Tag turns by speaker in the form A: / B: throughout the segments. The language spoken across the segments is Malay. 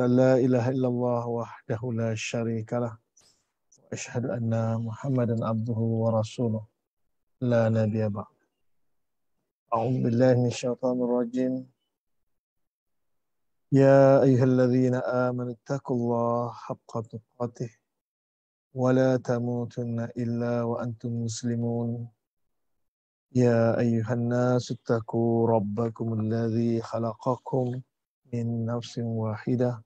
A: أن لا إله إلا الله وحده لا شريك له وأشهد أن محمدا عبده ورسوله لا نبي بعد أعوذ بالله من الشيطان الرجيم يا أيها الذين آمنوا اتقوا الله حق تقاته ولا تموتن إلا وأنتم مسلمون يا أيها الناس اتقوا ربكم الذي خلقكم من نفس واحدة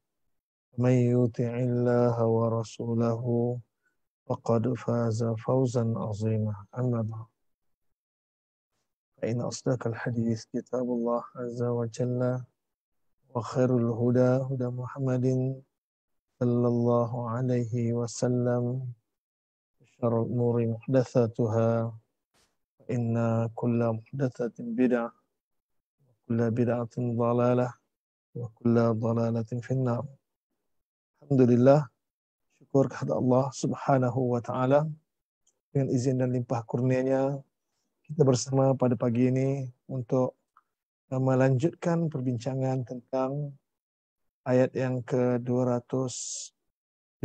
A: من يطع الله ورسوله فقد فاز فوزا عظيما أما بعد فإن أصدق الحديث كتاب الله عز وجل وخير الهدى هدى محمد صلى الله عليه وسلم شر الأمور محدثاتها فإن كل محدثة بدعة وكل بدعة ضلالة وكل ضلالة في النار Alhamdulillah syukur kepada Allah Subhanahu wa taala dengan izin dan limpah kurnianya kita bersama pada pagi ini untuk melanjutkan perbincangan tentang ayat yang ke-253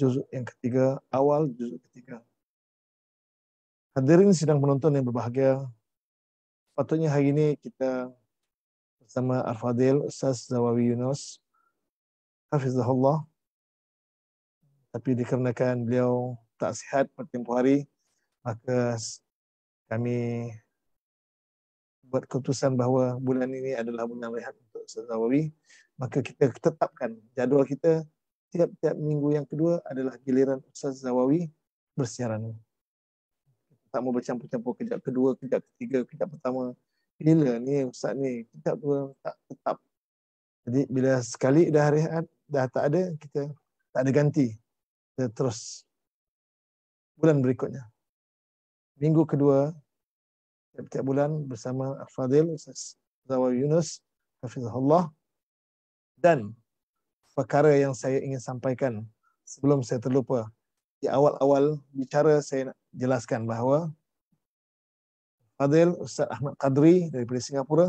A: juz yang ketiga awal juz ketiga hadirin sidang penonton yang berbahagia patutnya hari ini kita bersama Arfadil Ustaz Zawawi Yunus hafizahullah tapi dikarenakan beliau tak sihat pertempoh hari maka kami buat keputusan bahawa bulan ini adalah bulan rehat untuk Sazawawi maka kita tetapkan jadual kita tiap-tiap minggu yang kedua adalah giliran Ustaz Zawawi bersiaran. Tak mau bercampur-campur kejap kedua, kejap ketiga, kejap pertama. Gila ni Ustaz ni, kejap dua tak tetap jadi bila sekali dah rehat, dah tak ada, kita tak ada ganti. Kita terus. Bulan berikutnya. Minggu kedua, setiap bulan bersama Afadil Ustaz Zawar Yunus, Hafizullah. Dan perkara yang saya ingin sampaikan sebelum saya terlupa. Di awal-awal bicara saya nak jelaskan bahawa Fadil Ustaz Ahmad Qadri daripada Singapura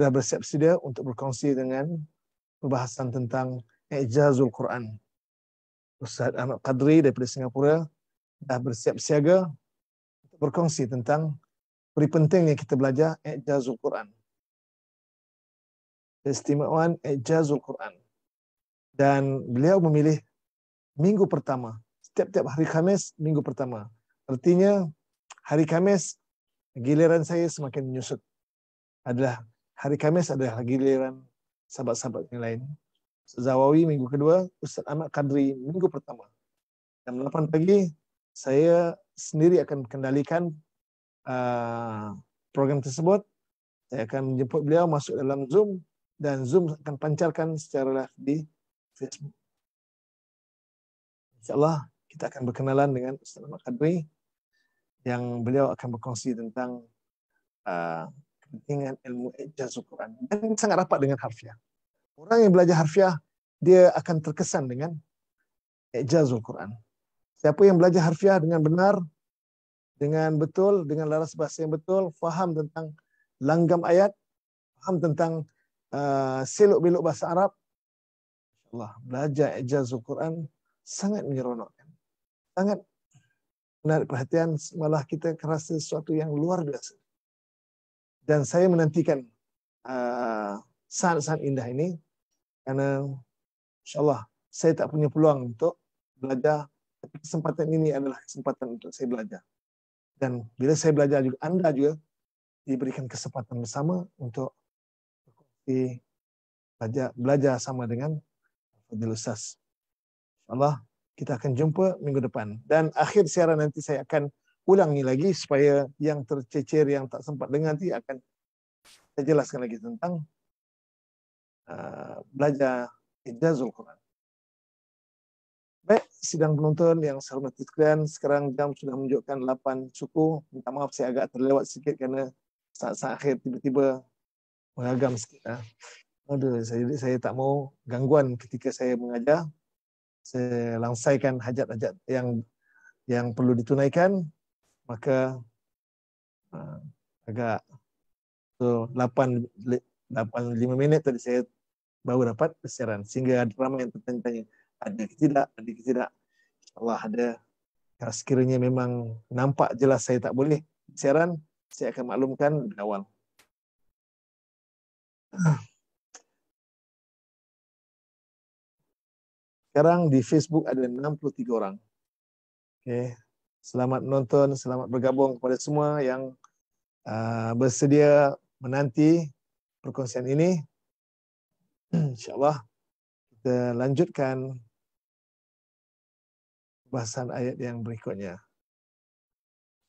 A: dah bersiap sedia untuk berkongsi dengan perbahasan tentang ejazul Quran. Ustaz Ahmad Qadri daripada Singapura dah bersiap siaga untuk berkongsi tentang peri pentingnya kita belajar ejazul Quran. Keistimewaan ejazul Quran. Dan beliau memilih minggu pertama. Setiap-tiap hari Khamis, minggu pertama. Artinya, hari Khamis, giliran saya semakin menyusut. Adalah Hari Kamis ada giliran sahabat-sahabat yang lain. Ustaz Zawawi minggu kedua, Ustaz Ahmad Kadri minggu pertama. Jam 8 pagi, saya sendiri akan kendalikan uh, program tersebut. Saya akan menjemput beliau masuk dalam Zoom dan Zoom akan pancarkan secara live di Facebook. InsyaAllah kita akan berkenalan dengan Ustaz Ahmad Kadri yang beliau akan berkongsi tentang uh, dengan ilmu ijazul Quran dan sangat rapat dengan harfiah. Orang yang belajar harfiah dia akan terkesan dengan ijazul Quran. Siapa yang belajar harfiah dengan benar, dengan betul, dengan laras bahasa yang betul, faham tentang langgam ayat, faham tentang uh, selok belok bahasa Arab, Allah belajar ijazul Quran sangat menyeronokkan. Sangat menarik perhatian malah kita rasa sesuatu yang luar biasa dan saya menantikan ah, saat-saat uh, indah ini karena insyaallah saya tak punya peluang untuk belajar tapi kesempatan ini adalah kesempatan untuk saya belajar dan bila saya belajar juga anda juga diberikan kesempatan bersama untuk belajar belajar sama dengan Abdul Ustaz. Allah kita akan jumpa minggu depan dan akhir siaran nanti saya akan ulangi lagi supaya yang tercecer yang tak sempat dengar nanti akan saya jelaskan lagi tentang uh, belajar Ijazul Quran. Baik, sidang penonton yang saya hormati sekalian, sekarang jam sudah menunjukkan 8 suku. Minta maaf saya agak terlewat sikit kerana saat-saat akhir tiba-tiba meragam sikit. Ha? Aduh, saya, saya tak mau gangguan ketika saya mengajar. Saya langsaikan hajat-hajat yang yang perlu ditunaikan maka uh, agak so 8 8 5 minit tadi saya baru dapat persiaran sehingga ada ramai yang tertanya-tanya ada ke tidak ada ke tidak Allah ada kalau sekiranya memang nampak jelas saya tak boleh siaran, saya
B: akan maklumkan di awal. Sekarang di Facebook ada 63 orang.
A: Okay selamat menonton, selamat bergabung kepada semua yang uh, bersedia menanti perkongsian ini.
B: InsyaAllah kita lanjutkan bahasan ayat yang berikutnya.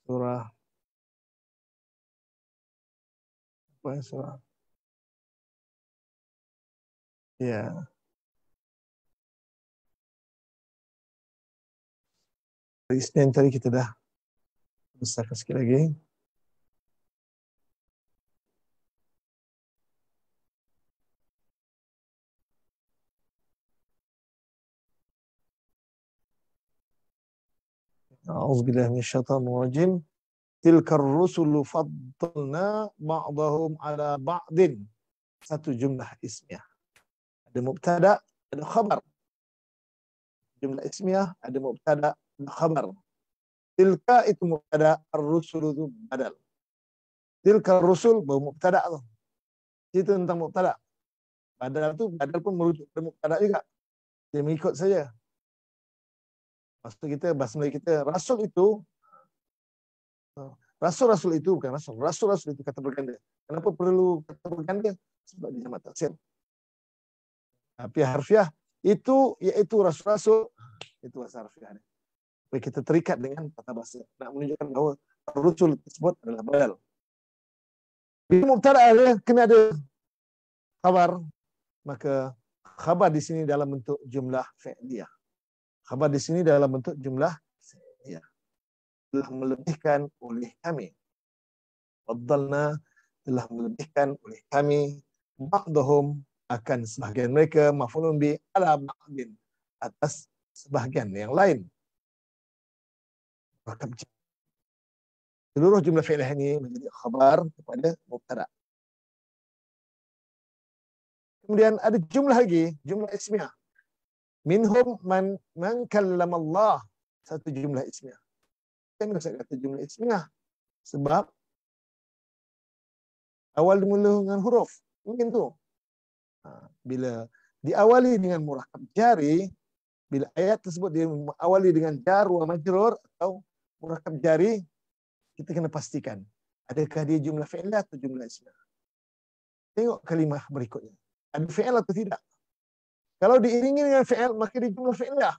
B: Surah apa surah? Ya. Yeah. Hari Isnin tadi kita dah besarkan sikit lagi. A'udzubillah min syaitan wajim. Tilkar rusul
A: faddalna ma'adahum ala ba'din. Satu jumlah ismiah. Ada mubtada, ada khabar. Jumlah ismiah, ada mubtada, khabar. Tilka itu mubtada ar-rusul itu badal. Tilka rusul bahwa mubtada itu. Itu tentang mubtada. Badal itu badal pun merujuk ke mubtada juga. Dia mengikut saja. Maksud kita, bahasa Melayu kita, rasul itu ha, Rasul-rasul itu bukan rasul. Rasul-rasul itu kata berganda. Kenapa perlu kata berganda? Sebab dia jamaat taksir. Tapi harfiah itu, yaitu rasul-rasul, itu bahasa harfiah. Baik kita terikat dengan kata bahasa. Nak menunjukkan bahawa rusul tersebut adalah badal. Bila mubtada ada, kena ada khabar. Maka khabar di sini dalam bentuk jumlah fi'liyah. Khabar di sini dalam bentuk jumlah fi'liyah. Telah melebihkan oleh kami. Wadzalna telah melebihkan oleh kami. Ba'dahum akan sebahagian mereka. Mahfulun bi ala ba'din. Atas sebahagian yang lain.
B: Maka seluruh jumlah fi'il ini menjadi khabar kepada mubtada. Kemudian
A: ada jumlah lagi, jumlah ismiah. Minhum man man kallam Allah.
B: Satu jumlah ismiah. Kenapa saya kata jumlah ismiah? Sebab awal dimulai dengan huruf. Mungkin tu. Ha,
A: bila diawali dengan murakab jari, bila ayat tersebut diawali dengan jar wa majrur atau merekam jari, kita kena pastikan. Adakah dia jumlah fi'il atau jumlah isna? Tengok kalimah berikutnya. Ada fi'il atau tidak? Kalau diiringi dengan fi'il, maka dia jumlah fi'il lah.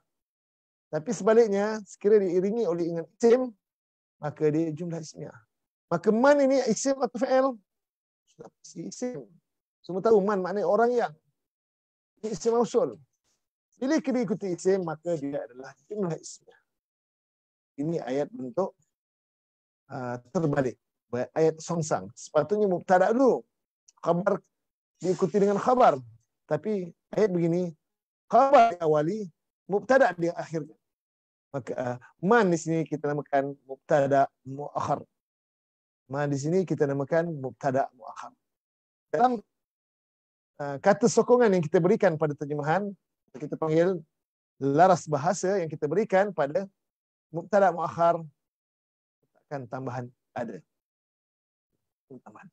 A: Tapi sebaliknya, sekiranya diiringi oleh dengan isim, maka dia jumlah isna. Maka man ini isim atau fi'il? Sudah pasti isim. Semua tahu man maknanya orang yang. isim mausul. Bila kita ikuti isim, maka dia adalah jumlah isna ini ayat untuk uh, terbalik. Ayat songsang. Sepatutnya mubtada dulu. Khabar diikuti dengan khabar. Tapi ayat begini. Khabar diawali, mubtada di akhir. Maka uh, man di sini kita namakan mubtada muakhir. Man di sini kita namakan mubtada muakhir. Dalam uh, kata sokongan yang kita berikan pada terjemahan, kita panggil laras bahasa yang kita berikan pada mubtada muakhar akan tambahan ada. Tambahan.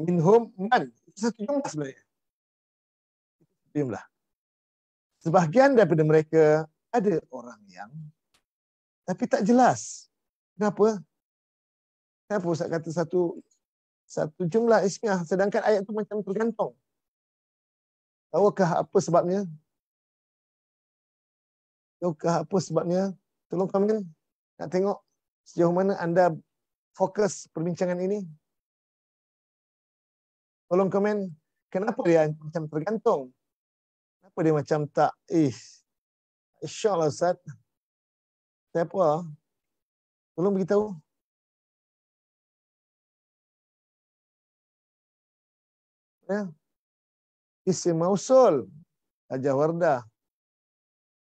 A: Minhum man. satu jumlah sebenarnya. jumlah. Sebahagian daripada mereka ada orang yang tapi tak jelas. Kenapa? Kenapa Ustaz kata satu satu jumlah ismiah sedangkan ayat itu macam tergantung. Tahukah apa sebabnya? Tahukah apa sebabnya? Tolong komen. Nak tengok sejauh mana anda fokus perbincangan ini. Tolong komen. Kenapa dia macam
B: tergantung? Kenapa dia macam tak? Eh, insyaAllah Ustaz. Siapa? Tolong beritahu. Ya. Isim Mausul. Ajah Wardah.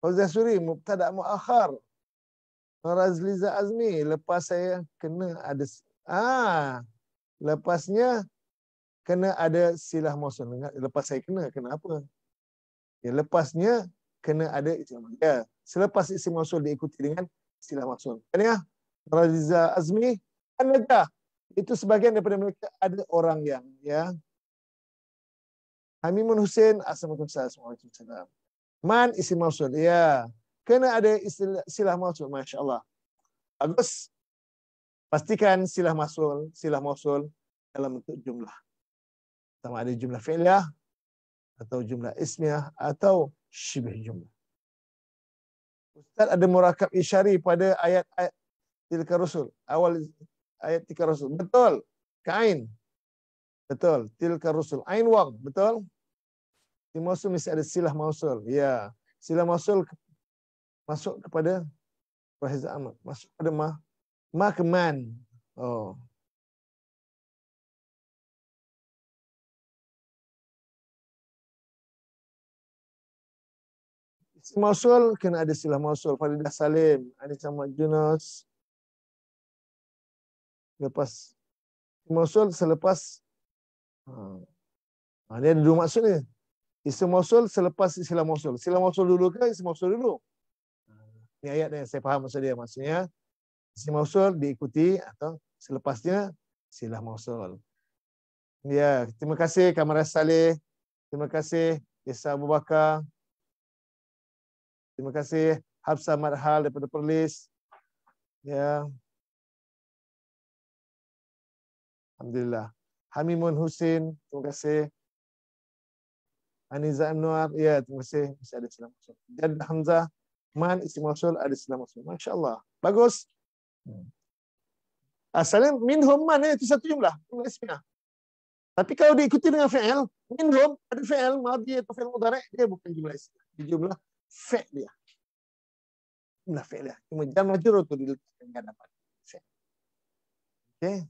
B: Fauzah Suri, Mubtada Mu'akhar.
A: Razliza Azmi lepas saya kena ada ah lepasnya kena ada silah mohsun lepas saya kena kena apa ya lepasnya kena ada isim ya selepas isim mausul diikuti dengan silah mausul. kan ya Farazliza Azmi anda itu sebagian daripada mereka ada orang yang ya Hamimun Husin Assalamualaikum warahmatullahi wabarakatuh Man isim mausul ya kena ada istilah, silah mausul. Masya Allah. Agus, pastikan silah mausul, silah mausul dalam bentuk jumlah. Sama ada jumlah fi'liyah, atau jumlah ismiah, atau syibih jumlah. Ustaz ada murakab isyari pada ayat, ayat tilka rusul. Awal ayat tilka rusul. Betul. Kain. Betul. Tilka rusul. Ain wang. Betul. Di mausul mesti ada silah mausul. Ya. Silah mausul masuk kepada
B: proses amal masuk kepada mah. ma makman oh Mausul kena ada silah mausul. Faridah Salim, ada sama Junos Lepas
A: mausul selepas ha. ha. Dia ada dua maksud ni. Isi mausul selepas silah mausul. Silah mausul dulu ke isi mausul dulu? Ha. Ini ayat yang saya faham maksud dia. Maksudnya, sila mausul diikuti atau selepasnya sila mausul. Ya, terima kasih Kamara Saleh. Terima kasih Yesa Abu Bakar. Terima kasih Habsa Marhal
B: daripada Perlis. Ya. Alhamdulillah. Hamimun Husin, terima kasih.
A: Aniza Anwar, ya terima kasih. Masih ada selamat. Dan Hamzah, man ismi mausul ada istilah mausul. Masya-Allah. Bagus. Hmm. Asalnya minhum man itu satu jumlah, jumlah ismiah. Tapi kalau diikuti dengan fi'il, minhum ada fi'il dia atau fi'il mudhari, dia bukan jumlah ismiah. Dia jumlah dia. Jumlah fi'liyah. Cuma jam majur itu diletakkan dengan apa? Fi'il.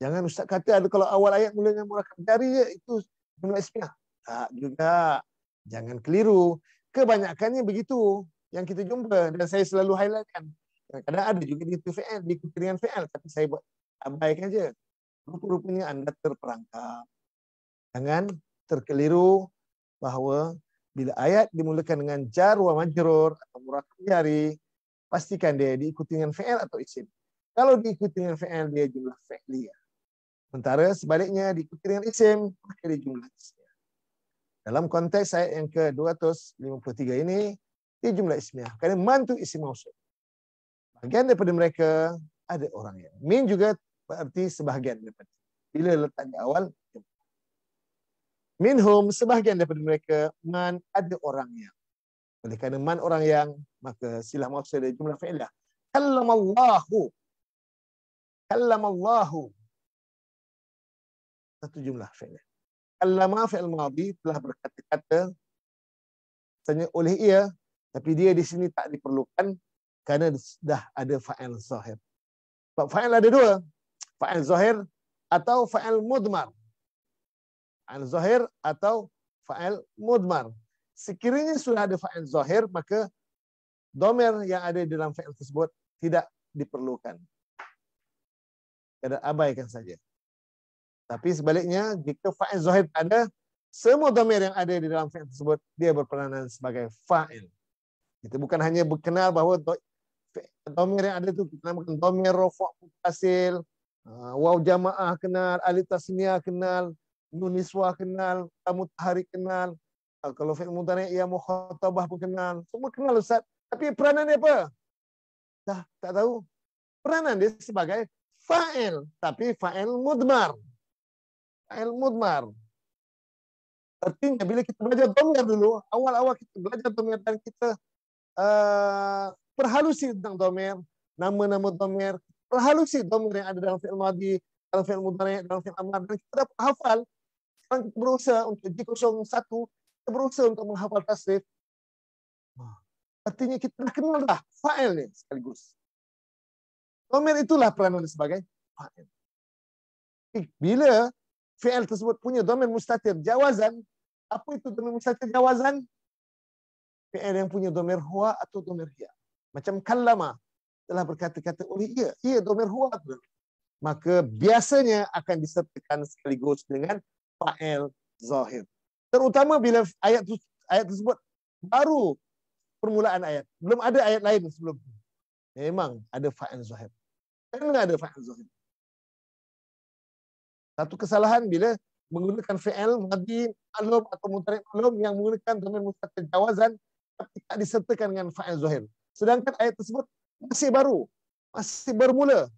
A: Jangan ustaz kata ada kalau awal ayat mulanya murah jari itu jumlah ismiah. Tak juga. Jangan keliru kebanyakannya begitu yang kita jumpa dan saya selalu highlightkan. Kadang-kadang ada juga di TVN, di kepentingan VL. Tapi saya buat abaikan saja. Rupa-rupanya anda terperangkap. Jangan terkeliru bahawa bila ayat dimulakan dengan jar wa majrur atau murakabi hari, pastikan dia diikuti dengan VL atau isim. Kalau diikuti dengan VL, dia jumlah fi'liyah. Sementara sebaliknya diikuti dengan isim, maka dia jumlah isim. Dalam konteks ayat yang ke-253 ini, dia jumlah ismiah. Kerana mantu isi mausul. Bagian daripada mereka, ada orang yang. Min juga berarti sebahagian daripada. Bila letak di awal, Minhum sebahagian daripada mereka man ada orang yang. Oleh kerana man orang yang maka silah mausul dari jumlah fi'lah. Kallamallahu. Kallamallahu. Satu jumlah fi'lah kallama fi'il madhi telah berkata-kata sebenarnya oleh ia tapi dia di sini tak diperlukan kerana dah ada fa'il zahir. Sebab fa'il ada dua. Fa'il zahir atau fa'il mudmar. Fa'il zahir atau fa'il mudmar. Sekiranya sudah ada fa'il zahir, maka domer yang ada dalam fa'il tersebut tidak diperlukan. Kita abaikan saja. Tapi sebaliknya, jika fa'il zuhid ada, semua domir yang ada di dalam fa'il tersebut, dia berperanan sebagai fa'il. Itu bukan hanya berkenal bahawa domir yang ada itu, kita namakan domir rofok putasil, ah, waw jama'ah kenal, alif tasniah kenal, nuniswa kenal, tamutahari kenal, ah, kalau fi'il mudhari ya mukhatabah pun kenal. Semua kenal Ustaz. Tapi peranan dia apa? Dah, tak tahu. Peranan dia sebagai fa'il. Tapi fa'il mudmar. al-mudmar. Artinya bila kita belajar domir dulu, awal-awal kita belajar domir dan kita uh, perhalusi tentang domir, nama-nama domir, perhalusi domir yang ada dalam fi'il madhi, dalam fi'il mudhari, dalam fi'il amar, dan kita dapat hafal. Sekarang kita berusaha untuk G01, kita berusaha untuk menghafal tasrif. Artinya kita dah kenal dah fa'il ni sekaligus. Domir itulah peranan sebagai fa'il. Bila fi'il tersebut punya domain mustatir jawazan, apa itu domain mustatir jawazan? Fi'il yang punya domain huwa atau domain hiya. Macam kallama telah berkata-kata oleh ia. Ia domain huwa. Maka biasanya akan disertakan sekaligus dengan fa'il zahir. Terutama bila ayat ayat tersebut baru permulaan ayat. Belum ada ayat lain sebelum Memang ada fa'il zahir. Memang ada fa'il zahir satu kesalahan bila menggunakan fi'il madhi alam atau mutarik alam yang menggunakan domain mustatir jawazan tapi tak disertakan dengan fa'il zuhir. Sedangkan ayat tersebut masih baru. Masih bermula.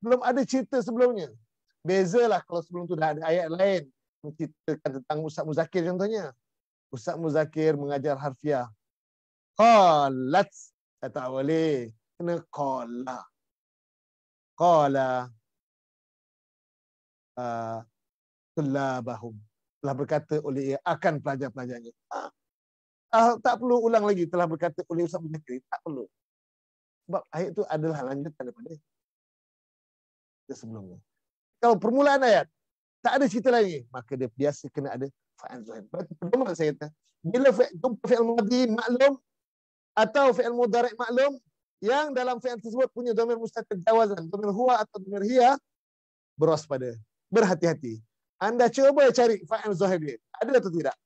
A: Belum ada cerita sebelumnya. Bezalah kalau sebelum itu dah ada ayat lain menceritakan tentang Ustaz Muzakir contohnya. Ustaz Muzakir mengajar harfiah. Qalat. Kata awalih. Kena qala. Qala. Uh, telabahum. Telah berkata oleh ia akan pelajar-pelajarnya. Ah, ah, tak perlu ulang lagi. Telah berkata oleh Ustaz Ibn Jakri. Tak perlu. Sebab ayat itu adalah lanjutan daripada dia sebelumnya. Kalau permulaan ayat, tak ada cerita lagi. Maka dia biasa kena ada fa'an zuhan. Berarti pertama saya kata, bila jumpa fi'al madhi maklum atau fi'al mudarik maklum yang dalam fi'al tersebut punya domir mustahil jawazan, domir huwa atau domir hiya, beras pada berhati-hati. Anda cuba cari Fa'an Zahiri. Ada atau tidak?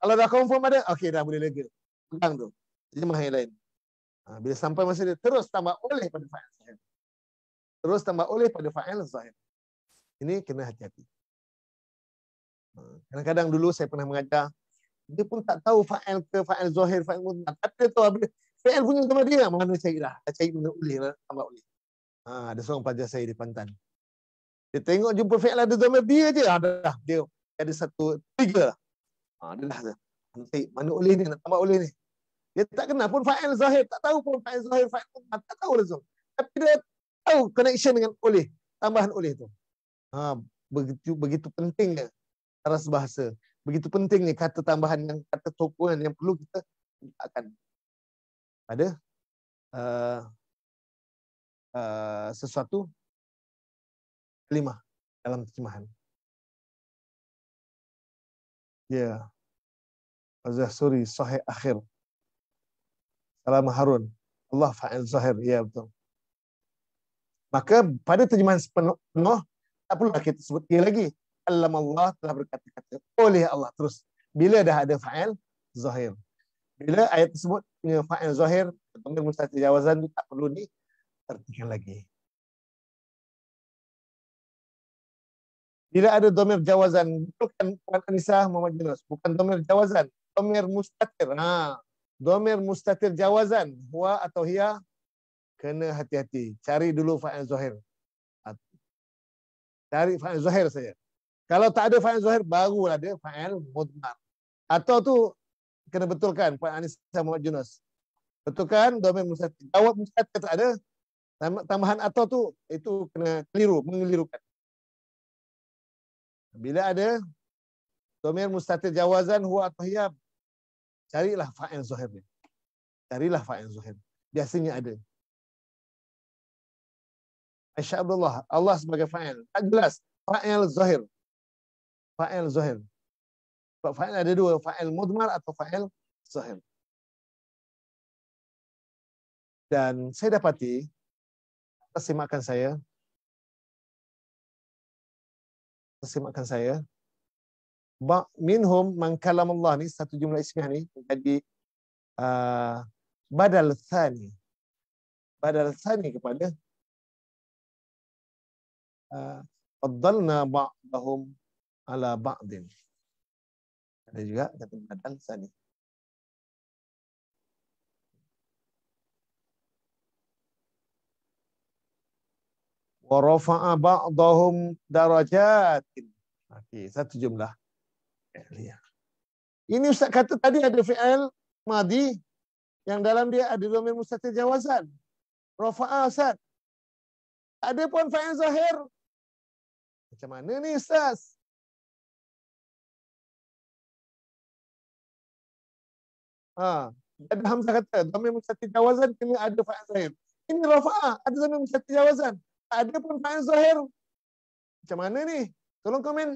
A: Kalau dah confirm ada, okey dah boleh lega. Pegang tu. Jemaah yang lain. Ha, bila sampai masa dia, terus tambah oleh pada Fa'an Zahiri. Terus tambah oleh pada Fa'an Zahiri. Ini kena hati-hati. Ha, kadang-kadang dulu saya pernah mengajar, dia pun tak tahu fa'al ke fa'al zahir, fa'al mutlak. ada tu apa Fa'al punya sama dia. Mana lah. cari lah. Cari mana boleh tambah Tak Ha, ada seorang pelajar saya di Pantan. Dia tengok jumpa fi'il ada dhamir dia je. Ha, dah, dia ada satu tiga lah. Ha, dia dah nanti mana boleh ni, nak tambah boleh ni. Dia tak kenal pun fa'il zahir. Tak tahu pun fa'il zahir, fa'il umat. Tak tahu langsung. Tapi dia tahu connection dengan oleh. Tambahan oleh tu. Ha, begitu begitu pentingnya taras bahasa. Begitu pentingnya
B: kata tambahan yang kata tokohan yang perlu kita akan ada uh, uh, sesuatu kelima dalam terjemahan. Ya. Yeah. Az-Zahri sahih akhir. Salam Harun.
A: Allah fa'al zahir. Ya yeah, betul. Maka pada terjemahan sepenuh tak perlu kita sebut dia lagi. alam Allah telah berkata-kata oleh Allah terus. Bila dah ada fa'al zahir. Bila ayat tersebut punya fa'al zahir, pemimpin
B: mustahil jawazan tak perlu di lagi. Bila ada domir jawazan, bukan Puan Anissah Muhammad Yunus. Bukan
A: domir jawazan. Domir mustatir. Ha. Domir mustatir jawazan. Hua atau hiya, kena hati-hati. Cari dulu Fa'an Zohir. Cari Fa'an Zohir saja. Kalau tak ada Fa'an Zohir, barulah ada Fa'an Mudmar. Atau tu kena betulkan Puan Anissah Muhammad Yunus. Betulkan domir mustatir. Jawab mustatir tak ada. Tambahan atau tu, itu kena keliru, mengelirukan. Bila ada domir mustatir jawazan
B: huwa at-tahiyab. Carilah fa'il zuhir ni. Carilah fa'il zuhir. Biasanya ada. Aisyah Abdullah. Allah sebagai fa'il. Tak jelas. Fa'il zuhir. Fa'il zuhir. Sebab fa'il ada dua. Fa'il mudmar atau fa'il zuhir. Dan saya dapati. Atas semakan saya. semakkan saya. Ba minhum man
A: Allah ni satu jumlah ismiah ni menjadi uh, badal thani.
B: Badal thani kepada uh, addalna ba'dahum ala ba'din. Ada
A: juga kata badal thani. wa rafa'a ba'dahum darajatin. Okey, satu jumlah. Ya. Ini ustaz kata tadi ada fi'il madi yang dalam dia ada dhamir mustatir
B: jawazan. Rafa'a ustaz. Ada pun fi'il zahir. Macam mana ni ustaz? Ha, ada hamzah kata dhamir mustatir jawazan kena
A: ada fi'il zahir. Ini rafa'a, ada dhamir mustatir jawazan ada pun Pak Zahir. Macam mana ni? Tolong komen.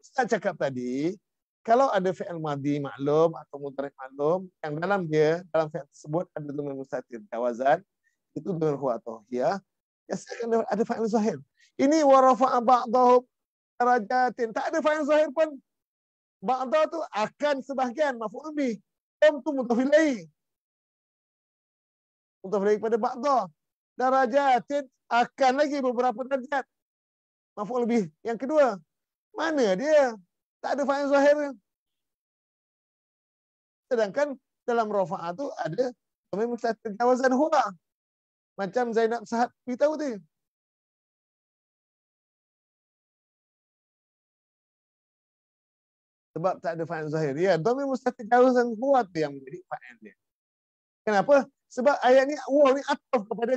A: Ustaz cakap tadi, kalau ada fi'il madi maklum atau mutarif maklum, yang dalam dia, dalam fi'il tersebut ada dhamir mustatir, jawazan, itu dhamir huwa ya. saya akan ada fa'il zahir. Ini warafa'a ba'dahu rajatin. Tak ada fa'il zahir pun. Ba'dahu tu akan sebahagian. Maaf umbi. Tum tu mutafilai untuk lagi kepada ba'dah. Darajatin akan lagi beberapa darjat. Maful lebih yang kedua. Mana dia? Tak ada fa'il zahir. Sedangkan
B: dalam rafa'ah tu ada kami mesti kawasan huwa. Macam Zainab Sahab beritahu tu. Sebab tak ada fa'il zahir. Ya, domi mustatik jawazan kuat yang menjadi fa'il dia.
A: Kenapa? Sebab ayat ni Allah ni atof kepada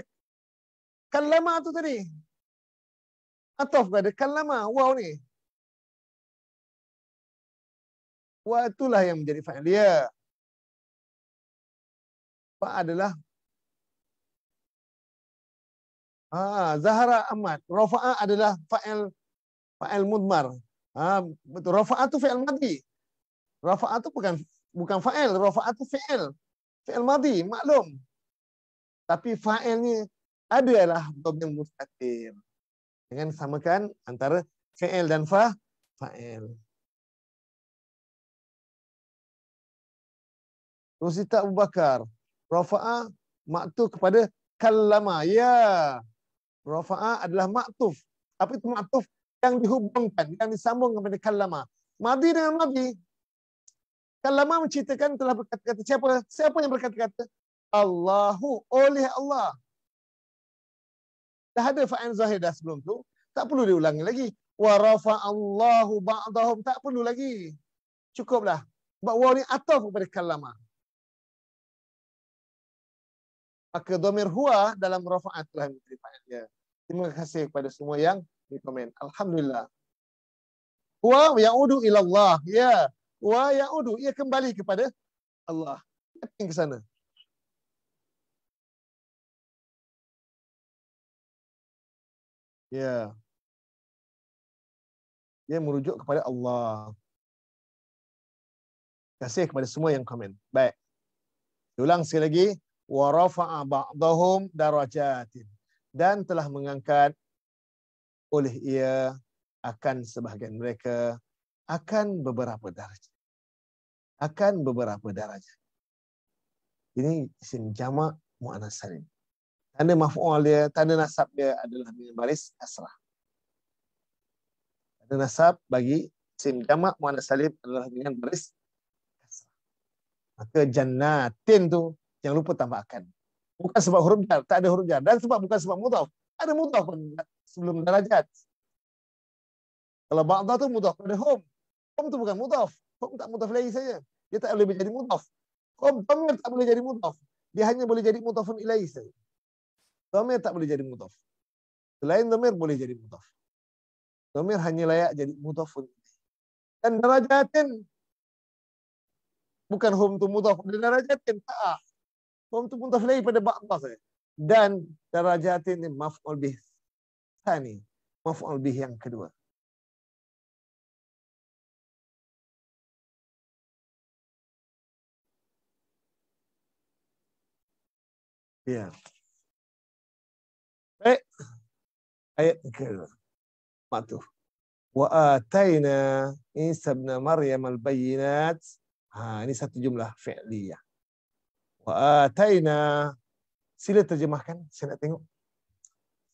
B: kalama tu tadi. atof kepada kalama wow ni. Wa itulah yang menjadi dia. Fa adalah
A: ah ha, Zahara Ahmad. Rafa'a adalah fa'il fa'il mudmar. Ha, betul. Rafa'a tu fa'il mati. Rafa'a tu bukan bukan fa'il. Rafa'a tu fa'il fi'il madhi maklum tapi fa'ilnya adalah
B: dhamir mustatir dengan samakan antara fi'il dan fa fa'il
A: Rosita Abu Bakar rafa'a maktuf kepada kallama ya rafa'a adalah maktuf apa itu maktuf yang dihubungkan yang disambung kepada kallama madhi dengan madhi kalau lama menceritakan telah berkata-kata siapa? Siapa yang berkata-kata? Allahu oleh Allah. Dah ada fa'an zahir dah sebelum tu. Tak perlu diulangi lagi. Wa rafa'allahu ba'dahum. Tak perlu lagi. Cukuplah. Sebab waw ni ataf kepada kalamah.
B: Maka domir huwa dalam rafa'at telah menjadi fa'annya. Terima kasih kepada semua yang di komen. Alhamdulillah.
A: Huwa ya'udu ilallah. Ya. Yeah wa yaudu ia kembali kepada Allah.
B: Pergi ke sana. Ya. Ia merujuk kepada Allah. kasih kepada semua yang komen. Baik.
A: Ulang sekali lagi wa rafa'a ba'dahum darajatin dan telah mengangkat oleh ia akan sebahagian mereka akan beberapa darjah. Akan beberapa darjah. Ini isim jama' mu'anas salim. Tanda maf'ul dia, tanda nasab dia adalah min baris asrah. Tanda nasab bagi isim jama' mu'anas salim adalah min baris asrah. Maka jannatin tu jangan lupa tambahkan. Bukan sebab huruf jar, tak ada huruf jar. Dan sebab bukan sebab mutaw. Ada mutaw pun sebelum darajat. Kalau ba'dah tu mutaw pada home. Kom tu bukan mudaf. Kom tak mudaf lagi saja. Dia tak boleh jadi mudaf. Kom domir tak boleh jadi mudaf. Dia hanya boleh jadi mudafun ilaih saja. Domir tak boleh jadi mudaf. Selain domir boleh jadi mudaf. Domir hanya layak jadi mudafun. Dan darajatin bukan hukum tu mudaf. Dan darajatin tak. Hukum tu mudaf lagi pada bakta saja. Dan darajatin ni
B: maf'ul bih. Tani. Maf'ul bih yang kedua. Ya. Baik. Ayat ke Matu. Wa atayna
A: Isa bin Maryam al-bayyinat. Ha, ini satu jumlah fi'liyah. Wa atayna Sila terjemahkan, saya nak tengok.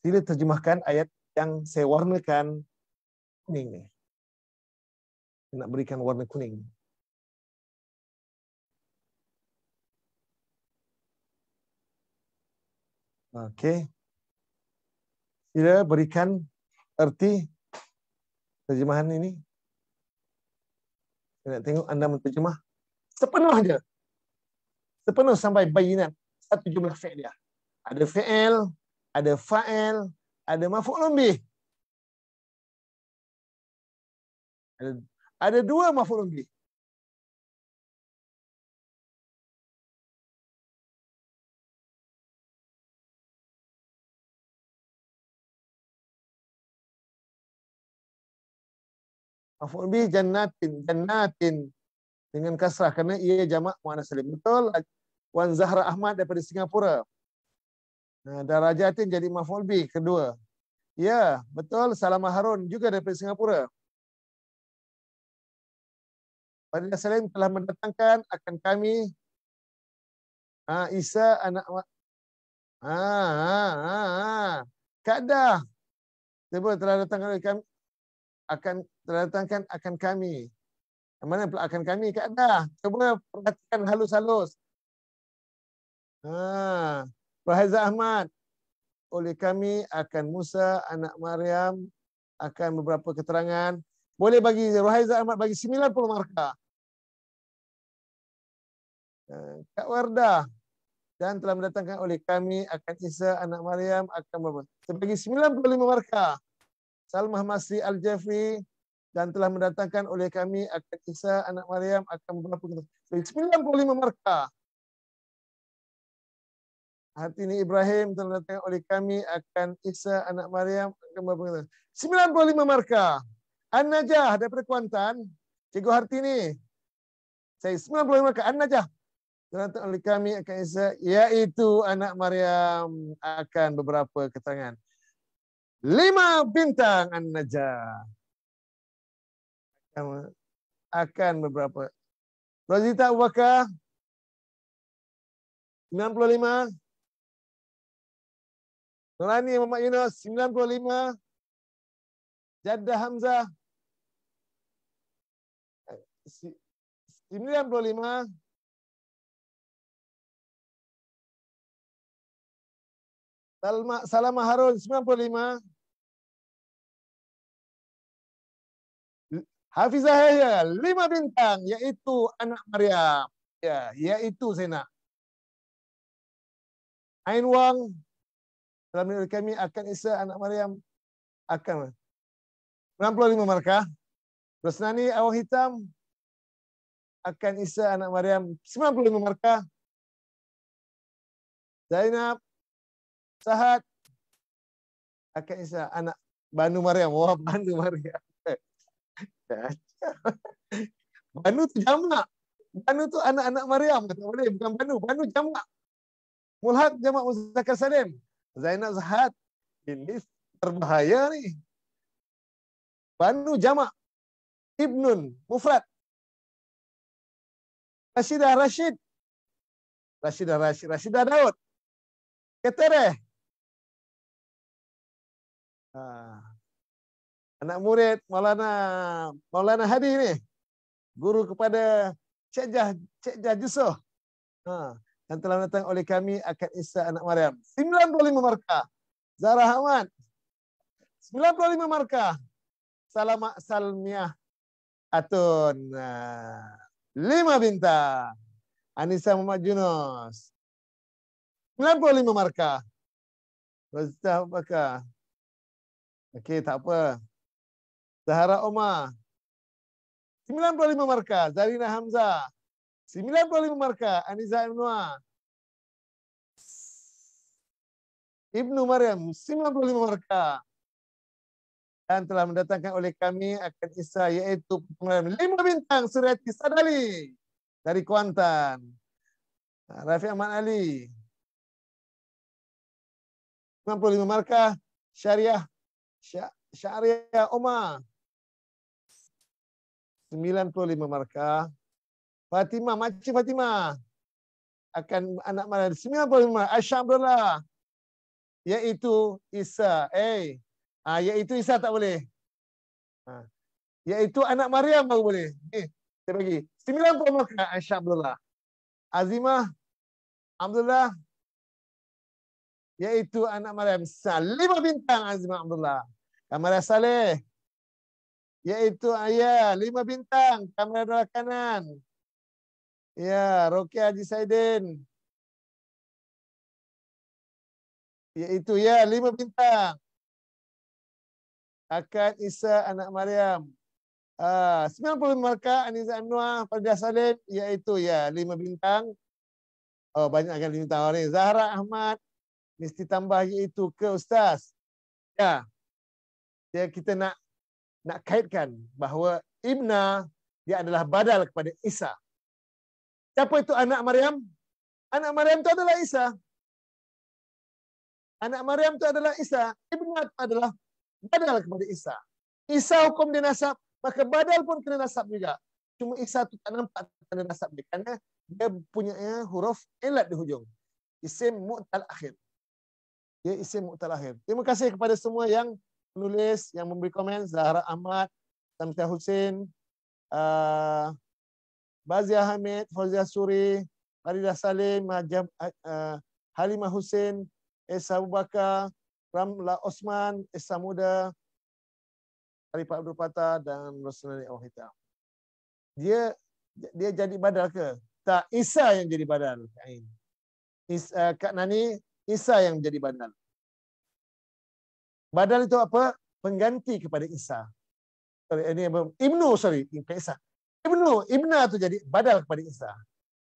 A: Sila terjemahkan ayat yang saya warnakan kuning ni.
B: Saya nak berikan warna kuning. Okey.
A: Sila berikan erti terjemahan ini. Saya nak tengok anda menterjemah sepenuhnya. Sepenuh sampai bayinan satu jumlah fi'il dia. Ada fi'il, ada
B: fa'il, ada maf'ulun bih. Ada, dua maful bih. maf'ul bi jannatin jannatin dengan kasrah kerana ia jamak muannas salim betul
A: wan zahra ahmad daripada singapura nah darajatin jadi maf'ul kedua ya betul salama harun juga daripada singapura
B: Farida Salim telah mendatangkan akan kami ha, Isa anak ah, ha, ah, ah, ha, ha.
A: Kak Dah telah datangkan kami akan datangkan akan kami. Yang mana pula akan kami ke anda? Cuba perhatikan halus-halus. Ha. Bahasa Ahmad. Oleh kami akan Musa, anak Maryam. Akan beberapa keterangan. Boleh bagi Rohaiza Ahmad bagi 90 markah. Ha, Kak Wardah. Dan telah mendatangkan oleh kami akan Isa, anak Maryam. Akan beberapa. Saya bagi 95 markah. Salmah Masri Al-Jafri dan telah mendatangkan oleh kami akan Isa anak Maryam akan beberapa Jadi 95 marka. Hati ini Ibrahim telah datang oleh kami akan Isa anak Maryam akan beberapa 95 marka. An-Najah daripada Kuantan. Cikgu Hartini. Saya 95 markah. An-Najah. Datang oleh kami akan Isa iaitu anak Maryam akan beberapa ketangan Lima bintang An-Najah
B: yang akan beberapa. Rosita Abu 95. Nurani Muhammad Yunus. 95. Jaddah Hamzah. 95. Salma, Salama Harun 95. Hafizah Yahya, lima bintang, yaitu anak Maryam. Ya, yaitu saya nak. Ain Wang, dalam diri kami, akan Isa, anak Maryam, akan. 65 lah. markah. Rosnani, awang hitam, akan Isa, anak Maryam, 95 markah. Zainab, Sahat,
A: akan Isa, anak Banu Maryam. Wah, Banu Maryam. Banu tu jamak. Banu tu anak-anak Maryam. Tak boleh. Bukan Banu. Banu jamak. Mulhat jamak Muzakar Salim. Zainab Zahad.
B: Ini terbahaya ni. Banu jamak. Ibnun. Mufrad. Rashidah Rashid. Rashidah Rashid. Rashidah Daud. Ketereh. Ha anak murid Maulana
A: Maulana Hadi ni. Guru kepada Cik Jah, Cik Jah Jusuh. Ha. Yang telah datang oleh kami akan Isa anak Maryam. 95 markah. Zara Ahmad. 95 markah. Salamak Salmiah Atun. Ha, lima bintang. Anissa Muhammad Junus. 95 markah. Rosita apakah? Okey, tak apa. Zahara Oma. 95 marka Zarina Hamzah. 95 marka Aniza Imnua. Ibnu Maryam 95 marka dan telah mendatangkan oleh kami akan Isa yaitu pengeluaran lima bintang Suryati Sadali dari Kuantan. Nah, Rafi Ahmad Ali. 95 markah Syariah
B: Syariah Oma
A: 95 markah. Fatimah, macam Fatimah. Akan anak mana? 95 markah. Aisyah Abdullah. Iaitu Isa. Eh. Ha, iaitu Isa tak boleh. Ha. Iaitu anak Maryam baru boleh. Eh, saya bagi. 90 markah. Aisyah Abdullah. Azimah. Abdullah. Iaitu anak Maryam. Lima bintang Azimah Abdullah. Kamara Saleh. Yaitu ayah
B: lima bintang kamera belah kanan. Ya, Rocky Haji Saidin. Yaitu ya lima bintang. Akan Isa anak Maryam. Uh,
A: 95 mereka Aniza Anwar Fadiah Salim Yaitu ya lima bintang. Oh banyak akan lima bintang hari. Zahra Ahmad mesti tambah yaitu ke Ustaz. Ya. Ya kita nak nak kaitkan bahawa Ibna dia adalah badal kepada Isa. Siapa itu anak Maryam? Anak Maryam itu adalah Isa. Anak Maryam itu adalah Isa. Ibna itu adalah badal kepada Isa. Isa hukum dia nasab, maka badal pun kena nasab juga. Cuma Isa itu tak nampak kena nasab dia. Kerana dia punya huruf elat di hujung. Isim mu'tal akhir. Ya isim mu'tal akhir. Terima kasih kepada semua yang penulis yang memberi komen Zahra Ahmad, Samita Husin, uh, Bazia Hamid, Fauzia Suri, Farida Salim, Majam, uh, uh, uh, Halimah Husin, Esa Abu Bakar, Ramla Osman, Esa Muda, Arifah Abdul Pata dan Rosnani Allah Hitam. Dia dia jadi badal ke? Tak, Isa yang jadi badal. Is, uh, Kak Nani, Isa yang jadi badal. Badal itu apa? Pengganti kepada Isa. Sorry, ini Ibnu, sorry. Ibnu, Isa. Ibnu, Ibna itu jadi badal kepada Isa.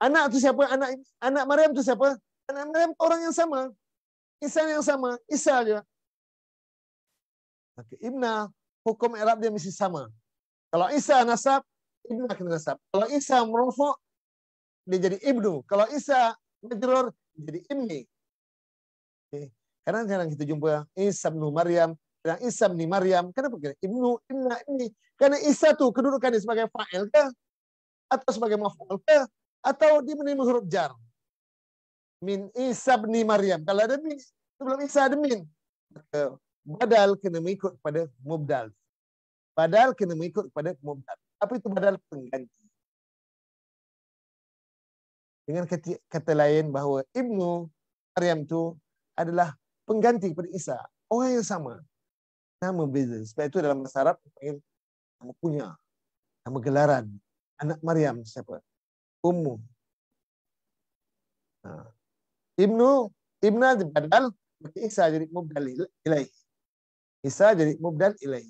A: Anak itu siapa? Anak anak Maryam itu siapa? Anak Maryam orang yang sama. Isa yang sama. Isa juga. Okay. Ibna, hukum Arab dia mesti sama. Kalau Isa nasab, Ibnu akan nasab. Kalau Isa merufuk, dia jadi Ibnu. Kalau Isa menjerur, jadi Ibni. Okay. Kadang-kadang kita jumpa yang Isa bin Maryam, yang Isa bin Maryam. Kenapa kira? Ibnu, Inna, ini. Karena Isa tu kedudukan dia sebagai fa'il ke? Atau sebagai maf'ul ke? Atau dia menerima huruf jar? Min Isa bin Maryam. Kalau ada min, sebelum belum Isa ada min. Badal kena mengikut kepada mubdal. Badal kena mengikut kepada mubdal. Apa itu badal pengganti? Dengan kata lain bahawa Ibnu Maryam tu adalah pengganti kepada Isa. Orang yang sama. Nama beza. Sebab itu dalam bahasa Arab, panggil nama punya. Nama gelaran. Anak Maryam siapa? Ummu. Ha. Ibnu, Ibnu Badal, Isa jadi mubdal ilaih. Isa jadi mubdal ilaih.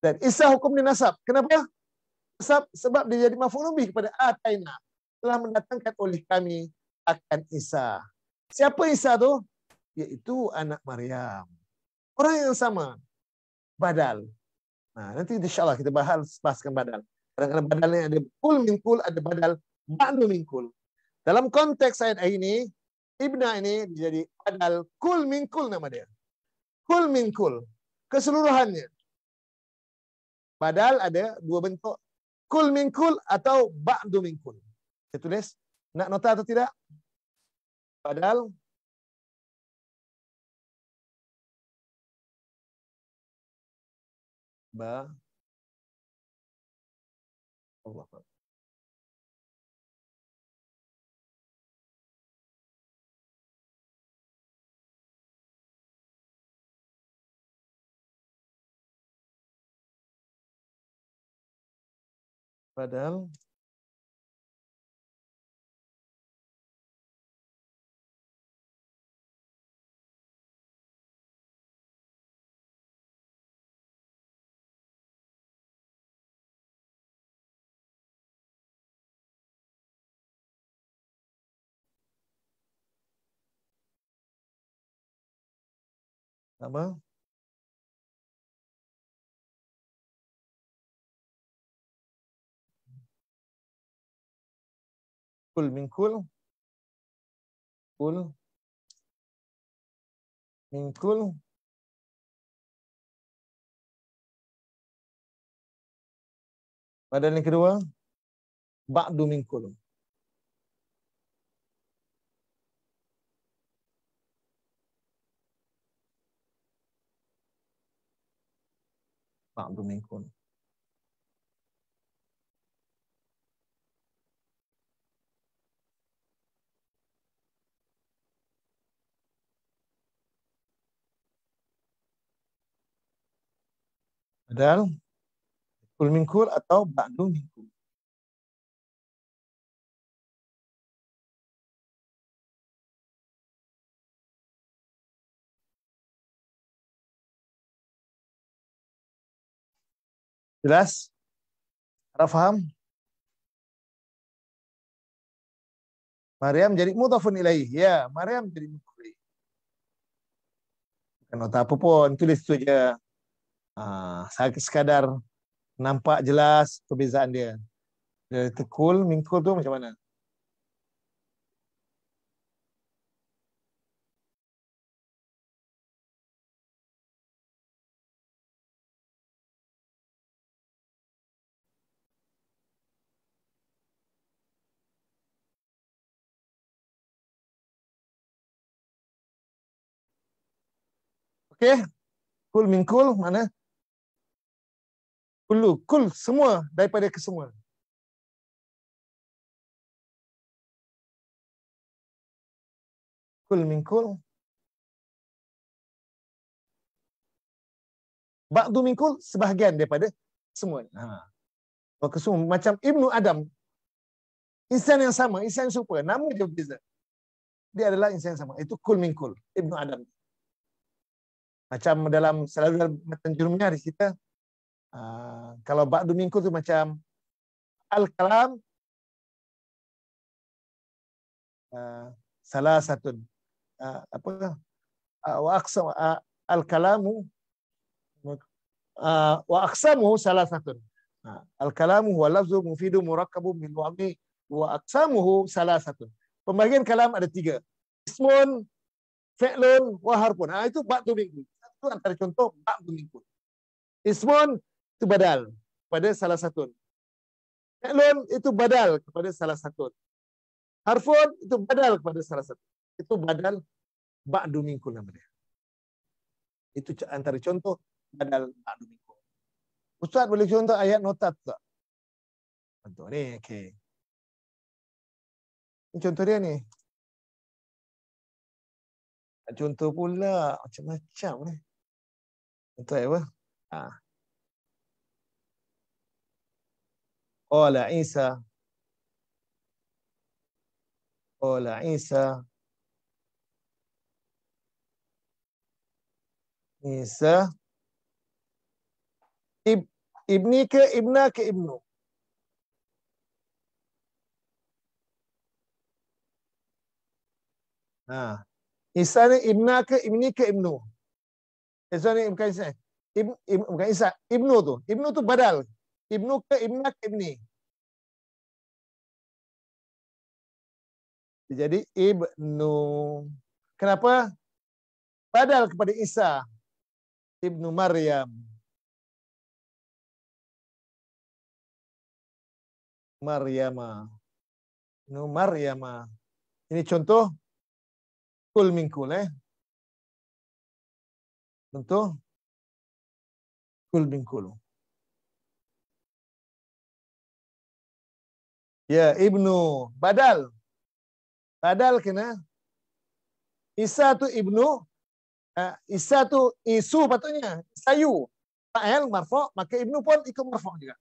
A: Dan Isa hukum di nasab. Kenapa? Nasab sebab dia jadi lebih kepada Ataina. Telah mendatangkan oleh kami akan Isa. Siapa Isa tu? yaitu anak Maryam. Orang yang sama, badal. Nah, nanti insya Allah kita bahas pasukan badal. Kadang-kadang badalnya ada kul minkul, ada badal ma'lu minkul. Dalam konteks ayat ini, Ibna ini jadi badal kul minkul nama dia. Kul minkul, keseluruhannya. Badal ada dua bentuk,
B: kul minkul atau ba'du minkul. Saya tulis, nak nota atau tidak? Badal ba Allah Padahal apa kul min kul kul min kul badan yang kedua ba'du min kul
A: بعض منكم
B: بدل كل منكم أو بعض منكم Jelas? Ada faham? Maryam jadi mudafun ilaih. Ya, Maryam jadi mudafun ilaih. Bukan nota apa
A: pun. Tulis itu ha, saja. Ah, sekadar nampak jelas
B: perbezaan dia. Dari tekul, mingkul tu macam mana? Okay. Kul min kul, mana? Kulu, kul, semua daripada kesemua. Kul min kul. Ba'du min kul, sebahagian daripada semua. Ha.
A: Kesemua. Macam Ibnu Adam. Insan yang sama, insan yang super. Nama dia berbeza. Dia adalah insan yang sama. Itu kul min kul. Ibnu Adam macam dalam selalu dalam matan jurumnya di kita uh, ah, kalau ba'du minggu tu macam
B: al kalam uh, ah, salah satu uh, ah, apa wa uh, uh, al
A: kalamu uh, wa aqsamu salah satu uh, al kalamu wa lafzu mufidu murakkabu min wa'mi wa aqsamuhu salah satu pembagian kalam ada tiga ismun fi'lun wa harfun uh, itu ba'du minggu itu antara contoh bab mengikut. Ismun itu badal kepada salah satu. Fi'lun itu badal kepada salah satu. Harfun itu badal kepada salah satu. Itu badal ba'du minggu namanya. Itu antara contoh badal ba'du minggu. Ustaz boleh contoh ayat nota tak?
B: Contoh ni, okey. contoh dia ni. Contoh pula macam-macam ni. انطيبه آه.
A: عيسى اولا عيسى عيسى إب ابنك ابنك ابنه آه. إنسان ابنك ابنك ابنه
B: Eh, sorry, bukan Isa. Ibn, Ibn, bukan Isa. Ibnu tu. Ibnu tu badal. Ibnu ke Ibnu ke Ibni. Jadi Ibnu. Kenapa? Badal kepada Isa. Ibnu Maryam. Maryama. Ibnu Maryama. Ini contoh. Kul minkul eh. Contoh, kul bin kulu. Ya, ibnu badal. Badal
A: kena. Isa tu ibnu. Ha, Isa tu isu
B: patutnya. Sayu. Fa'el, marfok. Maka ibnu pun ikut marfok juga.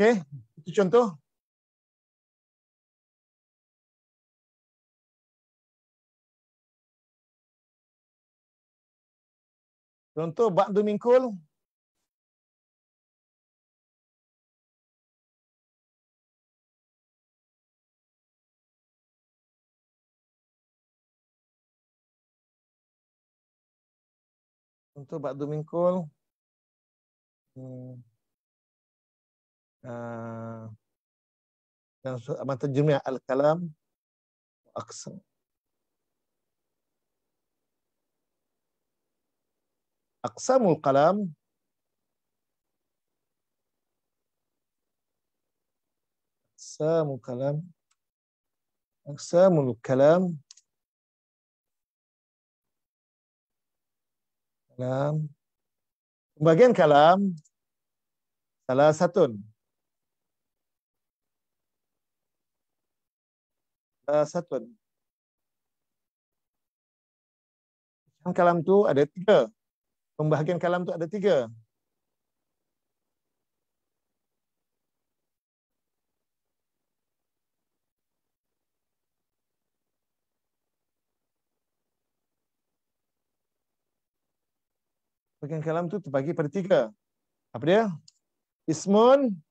B: Okay, itu contoh. Contoh ba'du minkul Untuk Pak Dumingkul. Hmm. Ah, yang mata jumia al kalam aksam
A: aksamul kalam
B: aksamul kalam aksamul kalam kalam pembagian
A: kalam salah satu Eh, Saturn. Pecahan kalam tu ada tiga. Pembahagian kalam tu ada tiga. Pembahagian kalam tu terbagi pada tiga. Apa dia? Ismun. Ismun.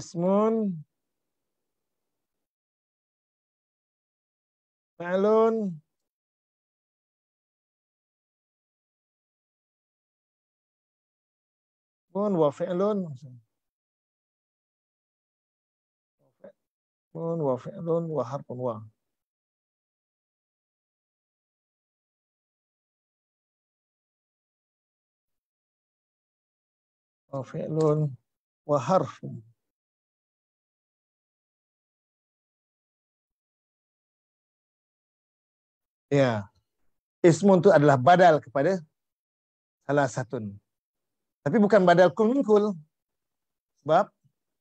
B: ismun Ma'lun Mun wa fi'lun Mun wa fi'lun wa harfun wa Wa fi'lun wa harfun Ya. Ismun itu adalah badal kepada salah satu.
A: Tapi bukan badal kumingkul. Sebab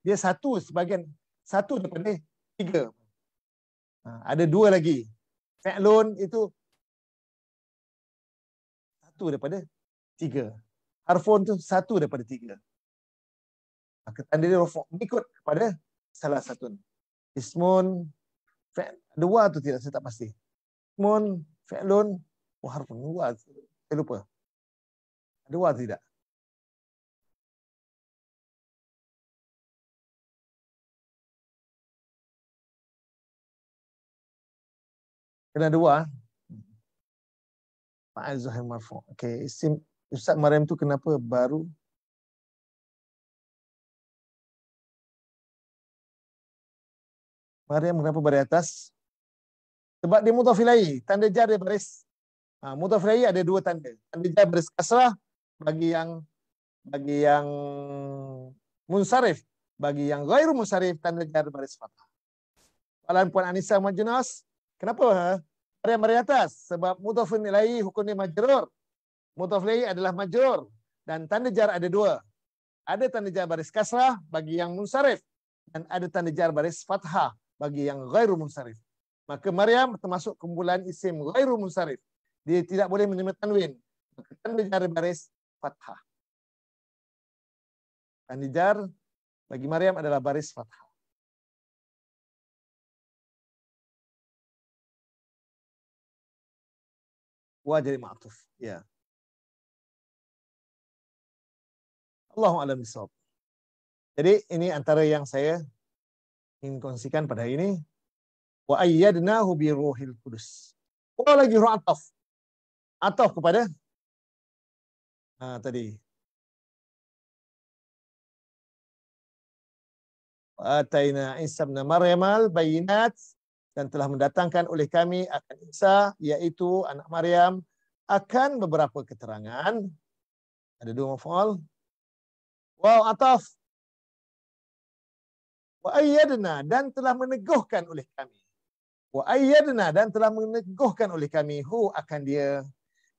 A: dia satu sebagian. Satu daripada tiga. Ha, ada dua lagi. Fa'lun itu
B: satu daripada tiga. Harfun tu satu daripada tiga. Maka tanda dia rofok ikut kepada salah satu.
A: Ismun, fa'lun, dua atau tidak, saya tak pasti. Mun,
B: fi'lun, muharfun. Waz. Saya lupa. Ada waz tidak? Kena dua. Fa'al ah. Zahir Marfu. Okay. Isim Ustaz Mariam tu kenapa baru? Mariam kenapa baru atas? Sebab dia mudhaf Tanda jar dia
A: baris. Ha, mudhaf ada dua tanda. Tanda jar baris kasrah bagi yang bagi yang munsarif. Bagi yang gairu munsarif, tanda jar baris fatah. Soalan Puan Anissa Majunas. Kenapa? Ha? Mari mari atas. Sebab mudhaf ilaih hukum dia majrur. Mudhaf adalah majrur. Dan tanda jar ada dua. Ada tanda jar baris kasrah bagi yang munsarif. Dan ada tanda jar baris fathah bagi yang gairu munsarif. Maka Maryam termasuk kumpulan isim ghairu munsarif. Dia tidak boleh menerima tanwin. Maka tanwin jari baris fathah.
B: Anijar bagi Maryam adalah baris fathah. Wah jadi ma'atuf. Ya. Allahu alam bisawab. Jadi ini antara yang saya
A: ingin kongsikan pada hari ini. wa ayyadnahu bi ruhil qudus. Oh lagi huruf
B: ataf. Ataf kepada ha, tadi. Ataina Isa
A: bin Maryam al bayinat dan telah mendatangkan oleh kami akan Isa yaitu anak Maryam akan beberapa keterangan. Ada dua mafal. Wow, ataf. Wa ayyadna dan telah meneguhkan oleh kami wa ayyadna dan telah meneguhkan oleh kami
B: hu akan dia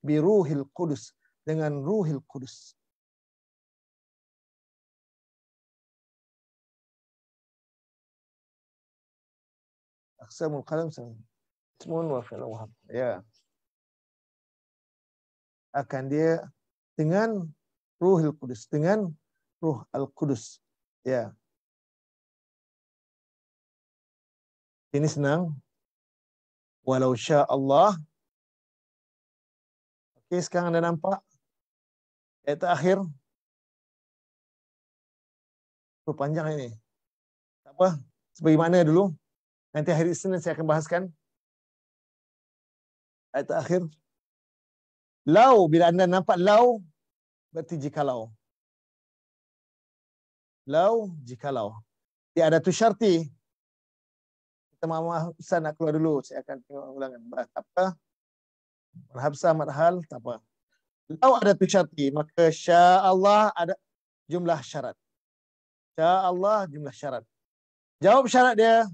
B: bi ruhil kudus dengan ruhil kudus. Aksamul qalam sun wa fil wahab ya akan dia dengan ruhil kudus dengan ruh al kudus. ya ini senang walau sya Allah. Okey, sekarang anda nampak ayat terakhir. Apa panjang ini? Tak apa. Seperti mana dulu? Nanti hari Senin saya akan bahaskan. Ayat
A: terakhir. Lau, bila anda nampak lau, berarti jikalau. Lau, jikalau. Dia ada tu syarti, Kata Mama Hafsah nak keluar dulu. Saya akan tengok ulangan. Bah, tak apa. Marhabsah, marhal, tak apa. Kalau ada tu syarti, maka sya Allah ada jumlah syarat. Sya Allah jumlah syarat. Jawab syarat dia,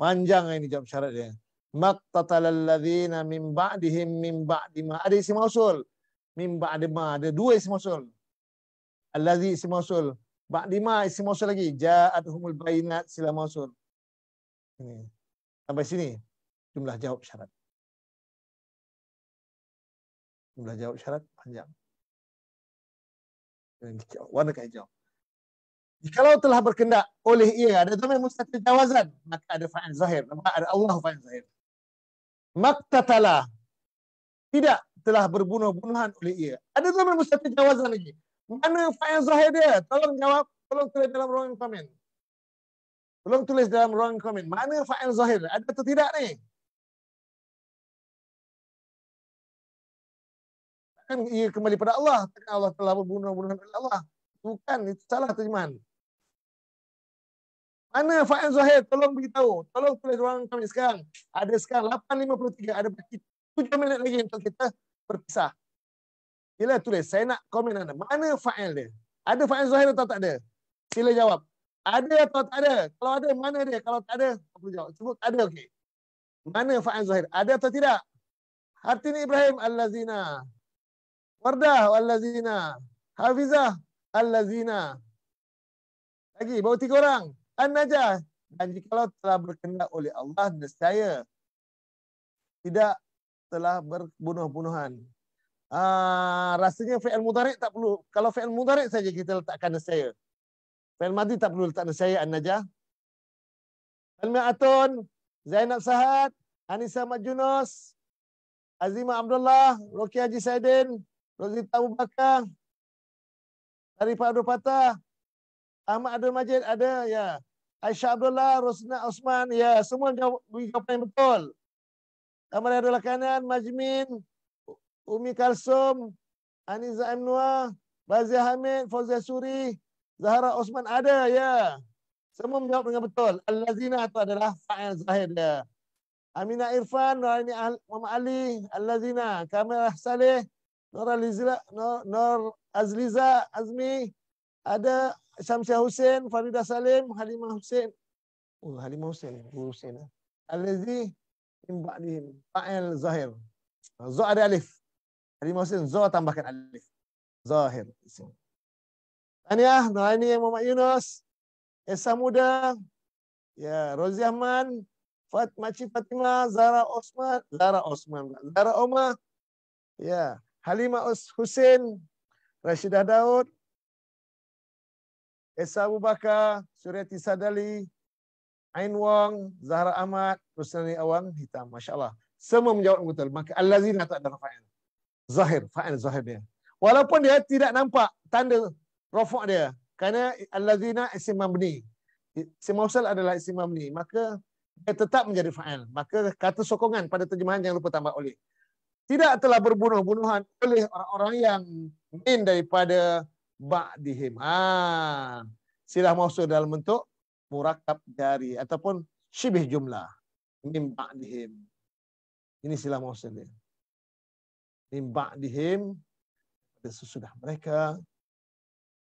A: panjang ini jawab syarat dia. Maqtatal alladhina min ba'dihim min ma Ada isi mausul. Min ma Ada dua isi mausul. Alladhi isi mausul. Ba'dima isim mausul lagi. Ja'adhumul bayinat sila mausul.
B: Ini. Sampai sini jumlah jawab syarat. Jumlah jawab syarat panjang. Warna kain jawab. Jikalau telah berkendak oleh ia ada domain mustatil
A: jawazan, maka ada fa'an zahir. Maka ada Allah fa'an zahir. Maktatala. Tidak telah berbunuh-bunuhan oleh ia. Ada domain mustatil jawazan lagi. Mana fa'an zahir dia? Tolong jawab. Tolong tulis dalam ruang komen. Tolong tulis dalam
B: ruang komen. Mana fa'il zahir? Ada atau tidak ni? Kan ia kembali pada Allah. Allah telah berbunuh-bunuh pada Allah. Bukan. Itu salah terjemahan. Mana Fa'an Zahir?
A: Tolong beritahu. Tolong tulis ruangan komen sekarang. Ada sekarang 8.53. Ada bagi 7 minit lagi untuk kita berpisah. Bila tulis. Saya nak komen anda. Mana Fa'an dia? Ada Fa'an Zahir atau tak ada? Sila jawab. Ada atau tak ada? Kalau ada, mana dia? Kalau tak ada, apa jawab. Sebut ada, okey. Mana Fa'an Zahir? Ada atau tidak? Hartini Ibrahim, Al-Lazina. Wardah, Al-Lazina. Hafizah, Al-Lazina. Lagi, bawa tiga orang. An-Najah. Dan jikalau telah berkendak oleh Allah, nescaya. Tidak telah berbunuh-bunuhan. Ah, rasanya fi'il mudarik tak perlu. Kalau fi'il mudarik saja kita letakkan nescaya. Fail madi tak perlu letak nasyai An-Najah. Salmi Atun, Zainab Sahad, Anissa Majunos, Azima Abdullah, Rocky Haji Saidin, Rosita Abu Bakar, Tari Pak Abdul Patah, Ahmad Abdul Majid ada, ya. Aisyah Abdullah, Rosna Osman, ya. Semua jawab, jawapan yang betul. Amari Adul Kanan, Majmin, Umi Kalsum, Aniza Amnua, Bazir Hamid, Fauzia Suri, Zahra Osman ada ya. Yeah. Semua menjawab dengan betul. Al-Lazina itu adalah fa'il zahir dia. Aminah Irfan, Nurani Ahl, Muhammad Ali, Al-Lazina, Kamil Salih, Nur Azliza, Nur, Nur Azliza, Azmi, ada Syamsiah Hussein, Farida Salim, Halimah Hussein. Oh, Halimah Hussein. Guru Hussein. Eh. Al-Lazi, Imba'lihim, Fa'il Zahir. Zohar ada alif. Halimah Hussein, Zoh tambahkan alif. Zahir. Zahir ini ah, yang Muhammad Yunus. Esa Muda. Ya, Rozi Ahmad. Fat, Makcik Fatima, Zara Osman. Zara Osman. Zara Oma, Ya, Halima Us Husin. Rashidah Daud. Esa Abu Bakar, Suryati Sadali, Ain Wong, Zahra Ahmad, Rusnani Awang, Hitam. Masya Allah. Semua menjawab betul. Maka Allah Zina tak ada fa'il. Zahir. Fa'il Zahir dia. Walaupun dia tidak nampak tanda rafa' dia kerana allazina isim mabni isim mausal adalah isim mabni maka dia tetap menjadi fa'al maka kata sokongan pada terjemahan jangan lupa tambah oleh tidak telah berbunuh-bunuhan oleh orang-orang yang min daripada ba'dihim ha silah mausul dalam bentuk murakab jari ataupun syibih jumlah min ba'dihim ini silah mausul dia min ba'dihim sesudah mereka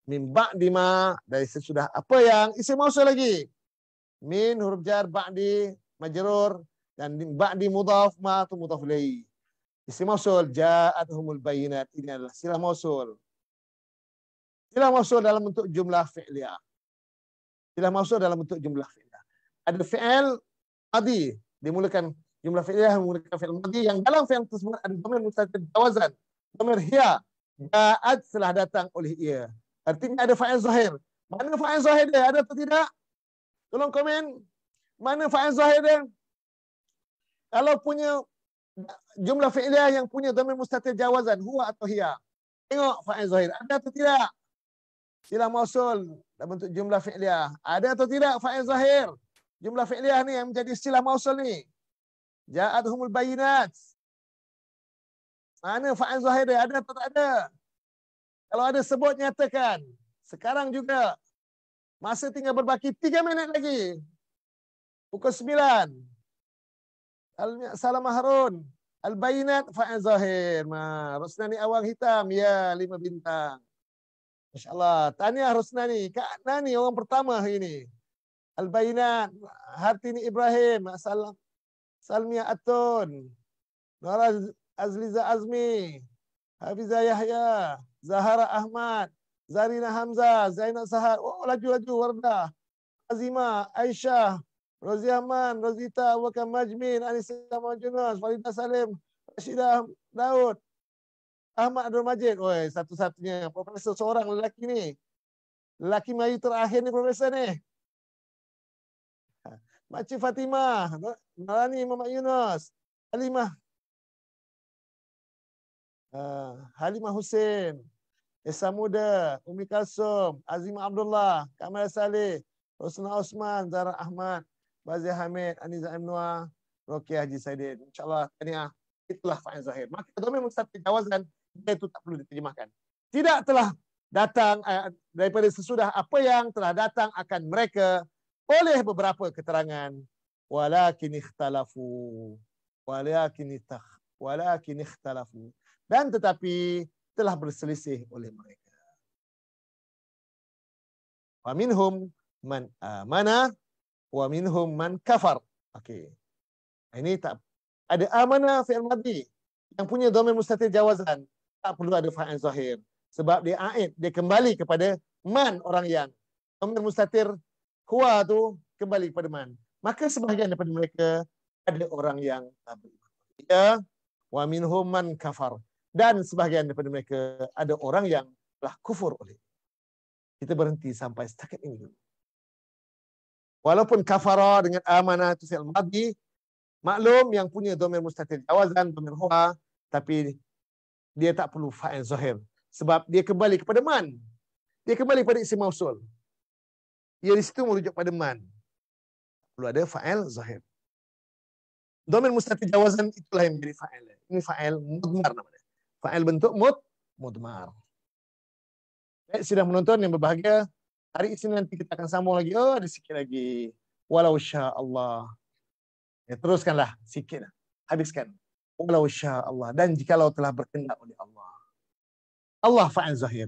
A: min ba'di ma dari sesudah apa yang isim mausul lagi min huruf jar ba'di majrur dan min ba'di mudhaf ma tu mudhaf ilai isim mausul ja'atuhumul bayyinat ini adalah silah mausul silah mausul dalam bentuk jumlah fi'liyah silah mausul dalam bentuk jumlah fi'liyah ada fi'il madi dimulakan jumlah fi'liyah menggunakan fi'il madi yang dalam fi'il tersebut ada domir mutasil jawazan domir hiya ja'at setelah datang oleh ia Artinya ada faiz zahir. Mana faiz zahir dia? Ada atau tidak? Tolong komen. Mana faiz zahir dia? Kalau punya jumlah fi'liyah yang punya domain mustatir jawazan, huwa atau hiya. Tengok faiz zahir. Ada atau tidak? Sila mausul dalam bentuk jumlah fi'liyah. Ada atau tidak faiz zahir? Jumlah fi'liyah ni yang menjadi istilah mausul ni. Ja'ad humul bayinat. Mana faiz zahir dia? Ada atau tak ada? Kalau ada sebut nyatakan. Sekarang juga. Masa tinggal berbaki tiga minit lagi. Pukul 9. Assalamualaikum Harun. Al-Bainat Fa'an Zahir. Ma, Rosnani Awang Hitam. Ya, lima bintang. InsyaAllah. Tahniah Rosnani. Kak Nani orang pertama hari ini. Al-Bainat. Hartini Ibrahim. Assalamualaikum. Salmiya Atun. Nora Azliza Azmi. Hafizah Yahya. Zahara Ahmad, Zarina Hamzah, Zainal Sahar, oh laju-laju Warda, Azima, Aisyah, Rozi Ahmad, Rozita, Wakam Majmin, Anissa Majunas, Farida Salim, Rashidah Daud, Ahmad Abdul Majid. Oi, satu-satunya profesor seorang lelaki ni. Lelaki Melayu terakhir ni profesor ni. Makcik Fatimah, Narani Muhammad Yunus, Halimah. Uh, Halimah Hussein, Esa Muda, Umi Kalsum, Azim Abdullah, Kamal Saleh, Rosna Osman, Zara Ahmad, Bazir Hamid, Aniza Amnua, Rokia Haji Saidin. InsyaAllah, tahniah. Itulah Fahim Zahir. Maka itu memang satu jawazan, dia itu tak perlu diterjemahkan. Tidak telah datang eh, daripada sesudah apa yang telah datang akan mereka oleh beberapa keterangan. Walakin ikhtalafu. Walakin ikhtalafu. Dan tetapi telah berselisih oleh mereka. Wa minhum man amana wa minhum man kafar. Okey. Ini tak ada amana fi'il madhi yang punya domain mustatir jawazan tak perlu ada fa'il zahir sebab dia aid dia kembali kepada man orang yang domain mustatir huwa tu kembali kepada man. Maka sebahagian daripada mereka ada orang yang tak beriman. Ya, wa minhum man kafar dan sebahagian daripada mereka ada orang yang telah kufur oleh. Kita berhenti sampai setakat ini dulu. Walaupun kafara dengan amanah tu sel madi, maklum yang punya domain mustatir jawazan, domain huwa, tapi dia tak perlu fa'il zahir. Sebab dia kembali kepada man. Dia kembali kepada isi mausul. Ia di situ merujuk pada man. Perlu ada fa'il zahir. Domain mustatir jawazan itulah yang menjadi fa'il. Ini fa'il mudmar namanya fa'il bentuk mud mudmar. Baik, sudah menonton yang berbahagia. Hari ini nanti kita akan sambung lagi. Oh, ada sikit lagi. Walau sya Allah. Ya, teruskanlah sikit. Habiskan. Walau sya Allah. Dan jikalau telah berkendak oleh Allah. Allah fa'il zahir.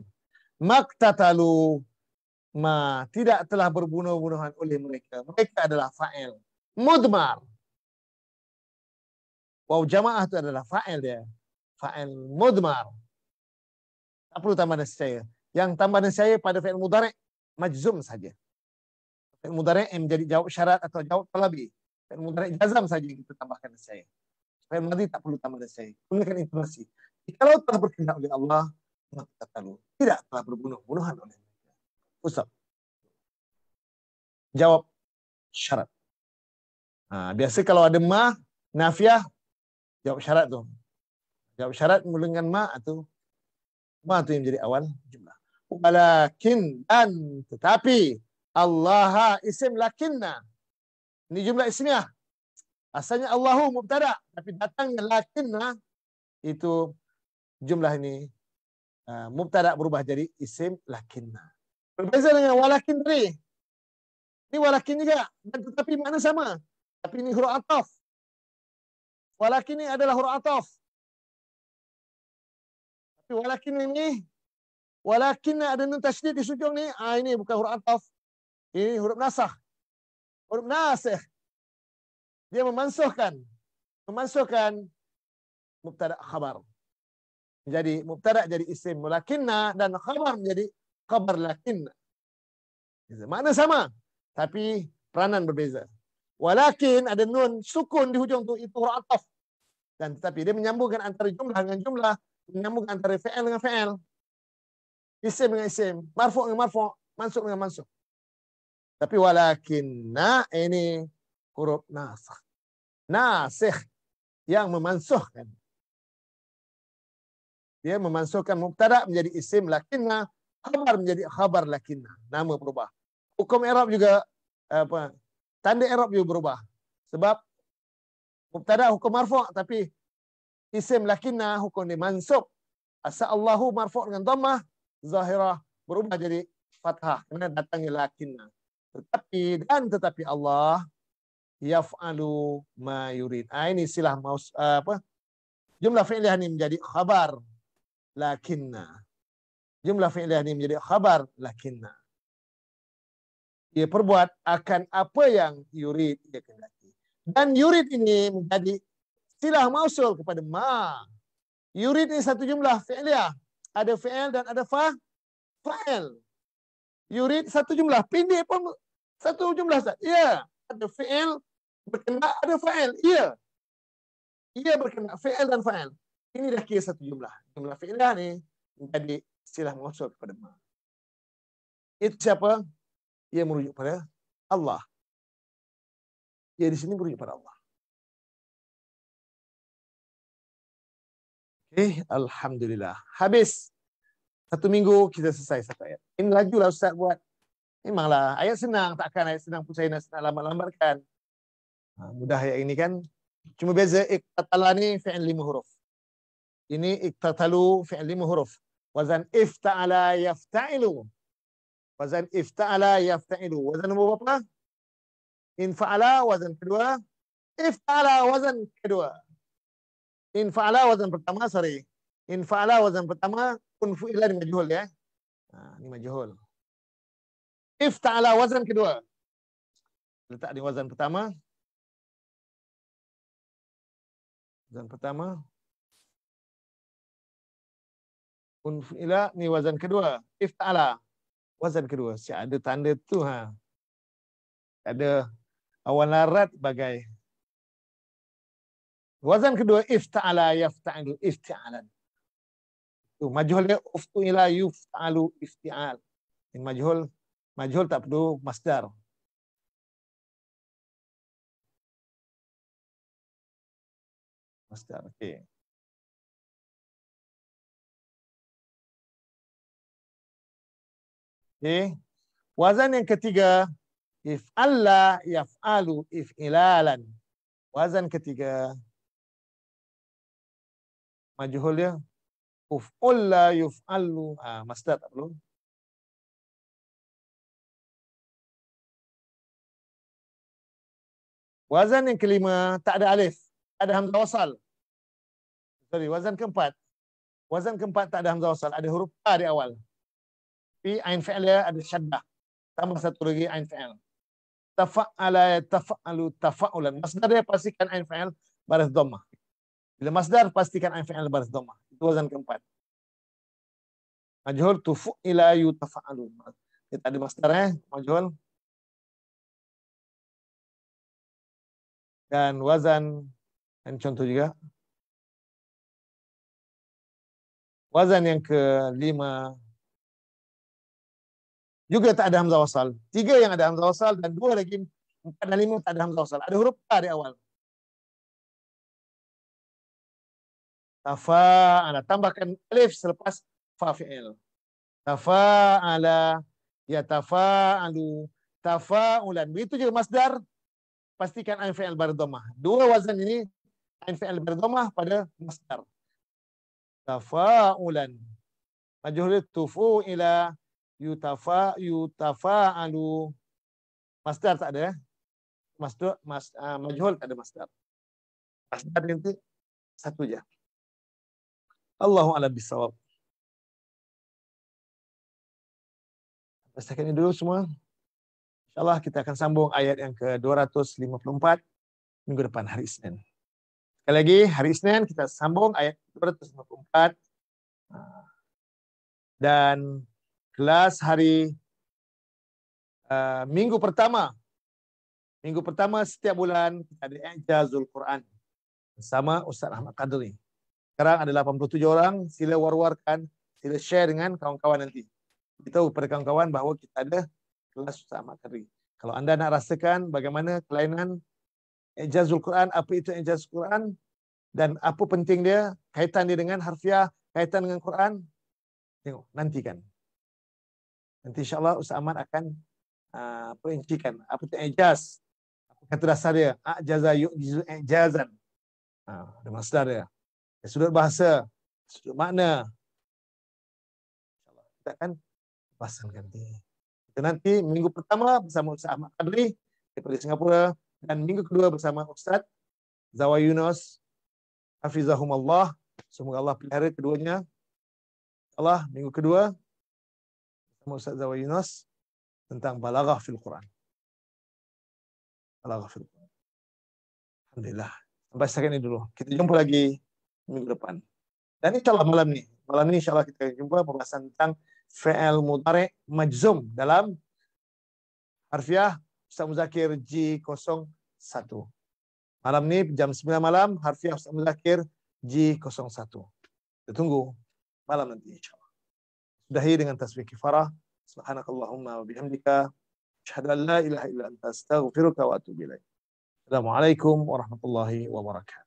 A: Maktatalu ma tidak telah berbunuh-bunuhan oleh mereka. Mereka adalah fa'il. Mudmar. Wow, jamaah itu adalah fa'il dia fa'il mudmar. Tak perlu tambah nasi cahaya. Yang tambah nasi cahaya pada fa'il mudarek, majzum saja. Fa'il mudarek yang menjadi jawab syarat atau jawab talabi. Fa'il mudarek jazam saja kita tambahkan nasi cahaya. Fa'il madi tak perlu tambah nasi cahaya. informasi, intonasi. Kalau telah berkena oleh Allah, tak perlu. Tidak telah berbunuh-bunuhan oleh mereka. Ustaz. Jawab syarat. Ha, biasa kalau ada mah, nafiah, jawab syarat tu. Jawab syarat mula dengan ma tu. Ma tu yang menjadi awal jumlah. Walakin dan tetapi Allah isim lakinna. Ini jumlah ismiah. Asalnya Allahu mubtada tapi datangnya lakinna itu jumlah ini uh, mubtada berubah jadi isim lakinna. Berbeza dengan walakin tadi. Ini walakin juga dan tetapi mana
B: sama? Tapi ini huruf ataf. Walakin ini adalah huruf ataf tapi walakin ini walakin ada nun tasydid
A: di sujung ni ah ini bukan huruf ataf ini huruf nasakh huruf nasakh dia memansuhkan memansuhkan mubtada khabar jadi mubtada jadi isim walakinna dan khabar jadi khabar lakinna makna sama tapi peranan berbeza walakin ada nun sukun di hujung tu itu huruf ataf dan tapi dia menyambungkan antara jumlah dengan jumlah menyambung antara fi'il dengan fi'il. Isim dengan isim. Marfu' dengan marfu'. Mansuk dengan mansuk. Tapi walakin na ini huruf nasakh. Nasikh yang memansuhkan. Dia memansuhkan mubtada menjadi isim lakinna. Khabar menjadi khabar lakinna. Nama berubah. Hukum Arab juga apa? Tanda Arab juga berubah. Sebab mubtada hukum marfu' tapi isim lakinna hukum dia mansub. Asallahu marfu' dengan dhammah, zahirah berubah jadi fathah kerana datangnya lakinna. Tetapi dan tetapi Allah yaf'alu ma yurid. Ah ini silah maus, ah, apa? Jumlah fi'liyah ini menjadi khabar lakinna. Jumlah fi'liyah ini menjadi khabar lakinna. Ia perbuat akan apa yang yurid ia kendaki. Dan yurid ini menjadi silah mausul kepada ma. Yurid ni satu jumlah fi'liyah. Ada fi'l dan ada fa fa'il. Yurid satu jumlah. Pindik pun satu jumlah. Ya. Yeah. Ada fi'il berkena ada fa'il. Ya. Yeah. Ia yeah, berkena fi'il dan fa'il. Ini dah kira satu jumlah. Jumlah fi'liyah ni menjadi silah mausul kepada ma.
B: Itu siapa? Ia merujuk pada Allah. Ia di sini merujuk pada Allah. Okay, Alhamdulillah. Habis. Satu minggu kita selesai satu ayat. Ini
A: lajulah Ustaz buat. Memanglah ayat senang. Takkan ayat senang pun saya nak senang lambat-lambatkan. Ha, mudah ayat ini kan. Cuma beza iktatala ni fi'an lima huruf. Ini iktatalu fi'an lima huruf. Wazan ifta'ala yafta'ilu. Wazan ifta'ala yafta'ilu. Wazan nombor berapa? Infa'ala wazan kedua. Ifta'ala wazan kedua. In fa'ala wazan pertama, sorry. In fa'ala wazan pertama, kun fu'ila ni majhul ya. Ha, ni majhul.
B: If ta'ala wazan kedua. Letak di wazan pertama. Wazan pertama. Kun fu'ila ni wazan kedua. If ta'ala.
A: Wazan kedua. Siap ada tanda tu ha. Ada awal larat bagai wazan kedua ifta'ala yafta'alu ifti'alan tu majhul dia uftu'ila yufta'alu ifti'al
B: yang majhul majhul tak perlu masdar masdar okey okey wazan yang ketiga if alla yaf'alu
A: if'ilalan wazan ketiga
B: majhul ya. Uf'ul oh la yuf'alu. Ah, masdar tak perlu. Wazan yang kelima, tak ada alif. ada hamzah wasal. Sorry, wazan
A: keempat. Wazan keempat tak ada hamzah wasal. Ada huruf A di awal. Tapi ain fi'al ya, ada syaddah. Tambah satu lagi ain fi'al. Tafa'ala ya tafa'alu tafa'ulan. Masdar dia pastikan ain fi'al baris dhammah. Bila masdar pastikan ain fi'il
B: baris dhamma. Itu wazan keempat. Majhul tu fu'ila yutafa'alu. Kita ada masdar eh, majhul. Dan wazan dan contoh juga. Wazan yang kelima juga tak ada hamzah wasal. Tiga yang ada hamzah wasal dan dua lagi empat dan lima tak ada hamzah wasal. Ada huruf A di awal. Tafa ala tambahkan alif selepas fa fi'il. Tafa ala
A: ya tafa alu tafa ulan. Begitu juga masdar pastikan ain fi'il berdomah. Dua wazan ini ain fi'il berdomah pada masdar. Tafa ulan. Majhul tufu ila yutafa yutafa alu masdar tak ada. Eh? Masdar
B: mas, uh, majhul tak ada masdar. Masdar nanti satu je. Allahu alam bisawab. Setakat dulu semua. InsyaAllah kita akan sambung ayat yang ke-254
A: minggu depan hari Isnin. Sekali lagi, hari Isnin kita sambung ayat 254. Ah. Dan kelas hari uh, minggu pertama. Minggu pertama setiap bulan kita ada Ijazul Quran. Bersama Ustaz Ahmad Qadri. Sekarang ada 87 orang. Sila war-warkan. Sila share dengan kawan-kawan nanti. Kita tahu kepada kawan-kawan bahawa kita ada kelas Ustaz Ahmad Kari. Kalau anda nak rasakan bagaimana kelainan ejazul Quran, apa itu ejazul Quran dan apa penting dia, kaitan dia dengan harfiah, kaitan dengan Quran, tengok, nantikan. Nanti insyaAllah Ustaz Ahmad akan uh, ah, perincikan. Apa itu ejaz, Apa kata dasar dia? A'jaza ah, ada masalah dia dari sudut bahasa, dari sudut makna. Insyaallah kita kan pasang ganti. Kita nanti minggu pertama bersama Ustaz Ahmad Adli dari Singapura dan minggu kedua bersama Ustaz Zawa Yunus Hafizahumullah. Semoga Allah pelihara keduanya. Allah minggu kedua bersama Ustaz Zawa Yunus tentang balaghah fil Quran. Balaghah fil Quran. Alhamdulillah. Sampai sekian ini dulu. Kita jumpa lagi. minggu depan. Dan insya Allah malam ini, malam ini insya Allah kita jumpa pembahasan tentang fi'il mudare majzum dalam harfiah Ustaz Muzakir G01. Malam ini jam 9 malam harfiah Ustaz Muzakir G01. Kita tunggu malam nanti insya Allah. Sudahi dengan tasbih kifarah. Subhanakallahumma wa bihamdika. Asyhadu an la ilaha illa anta astaghfiruka wa atubu ilaik.
B: Assalamualaikum warahmatullahi wabarakatuh.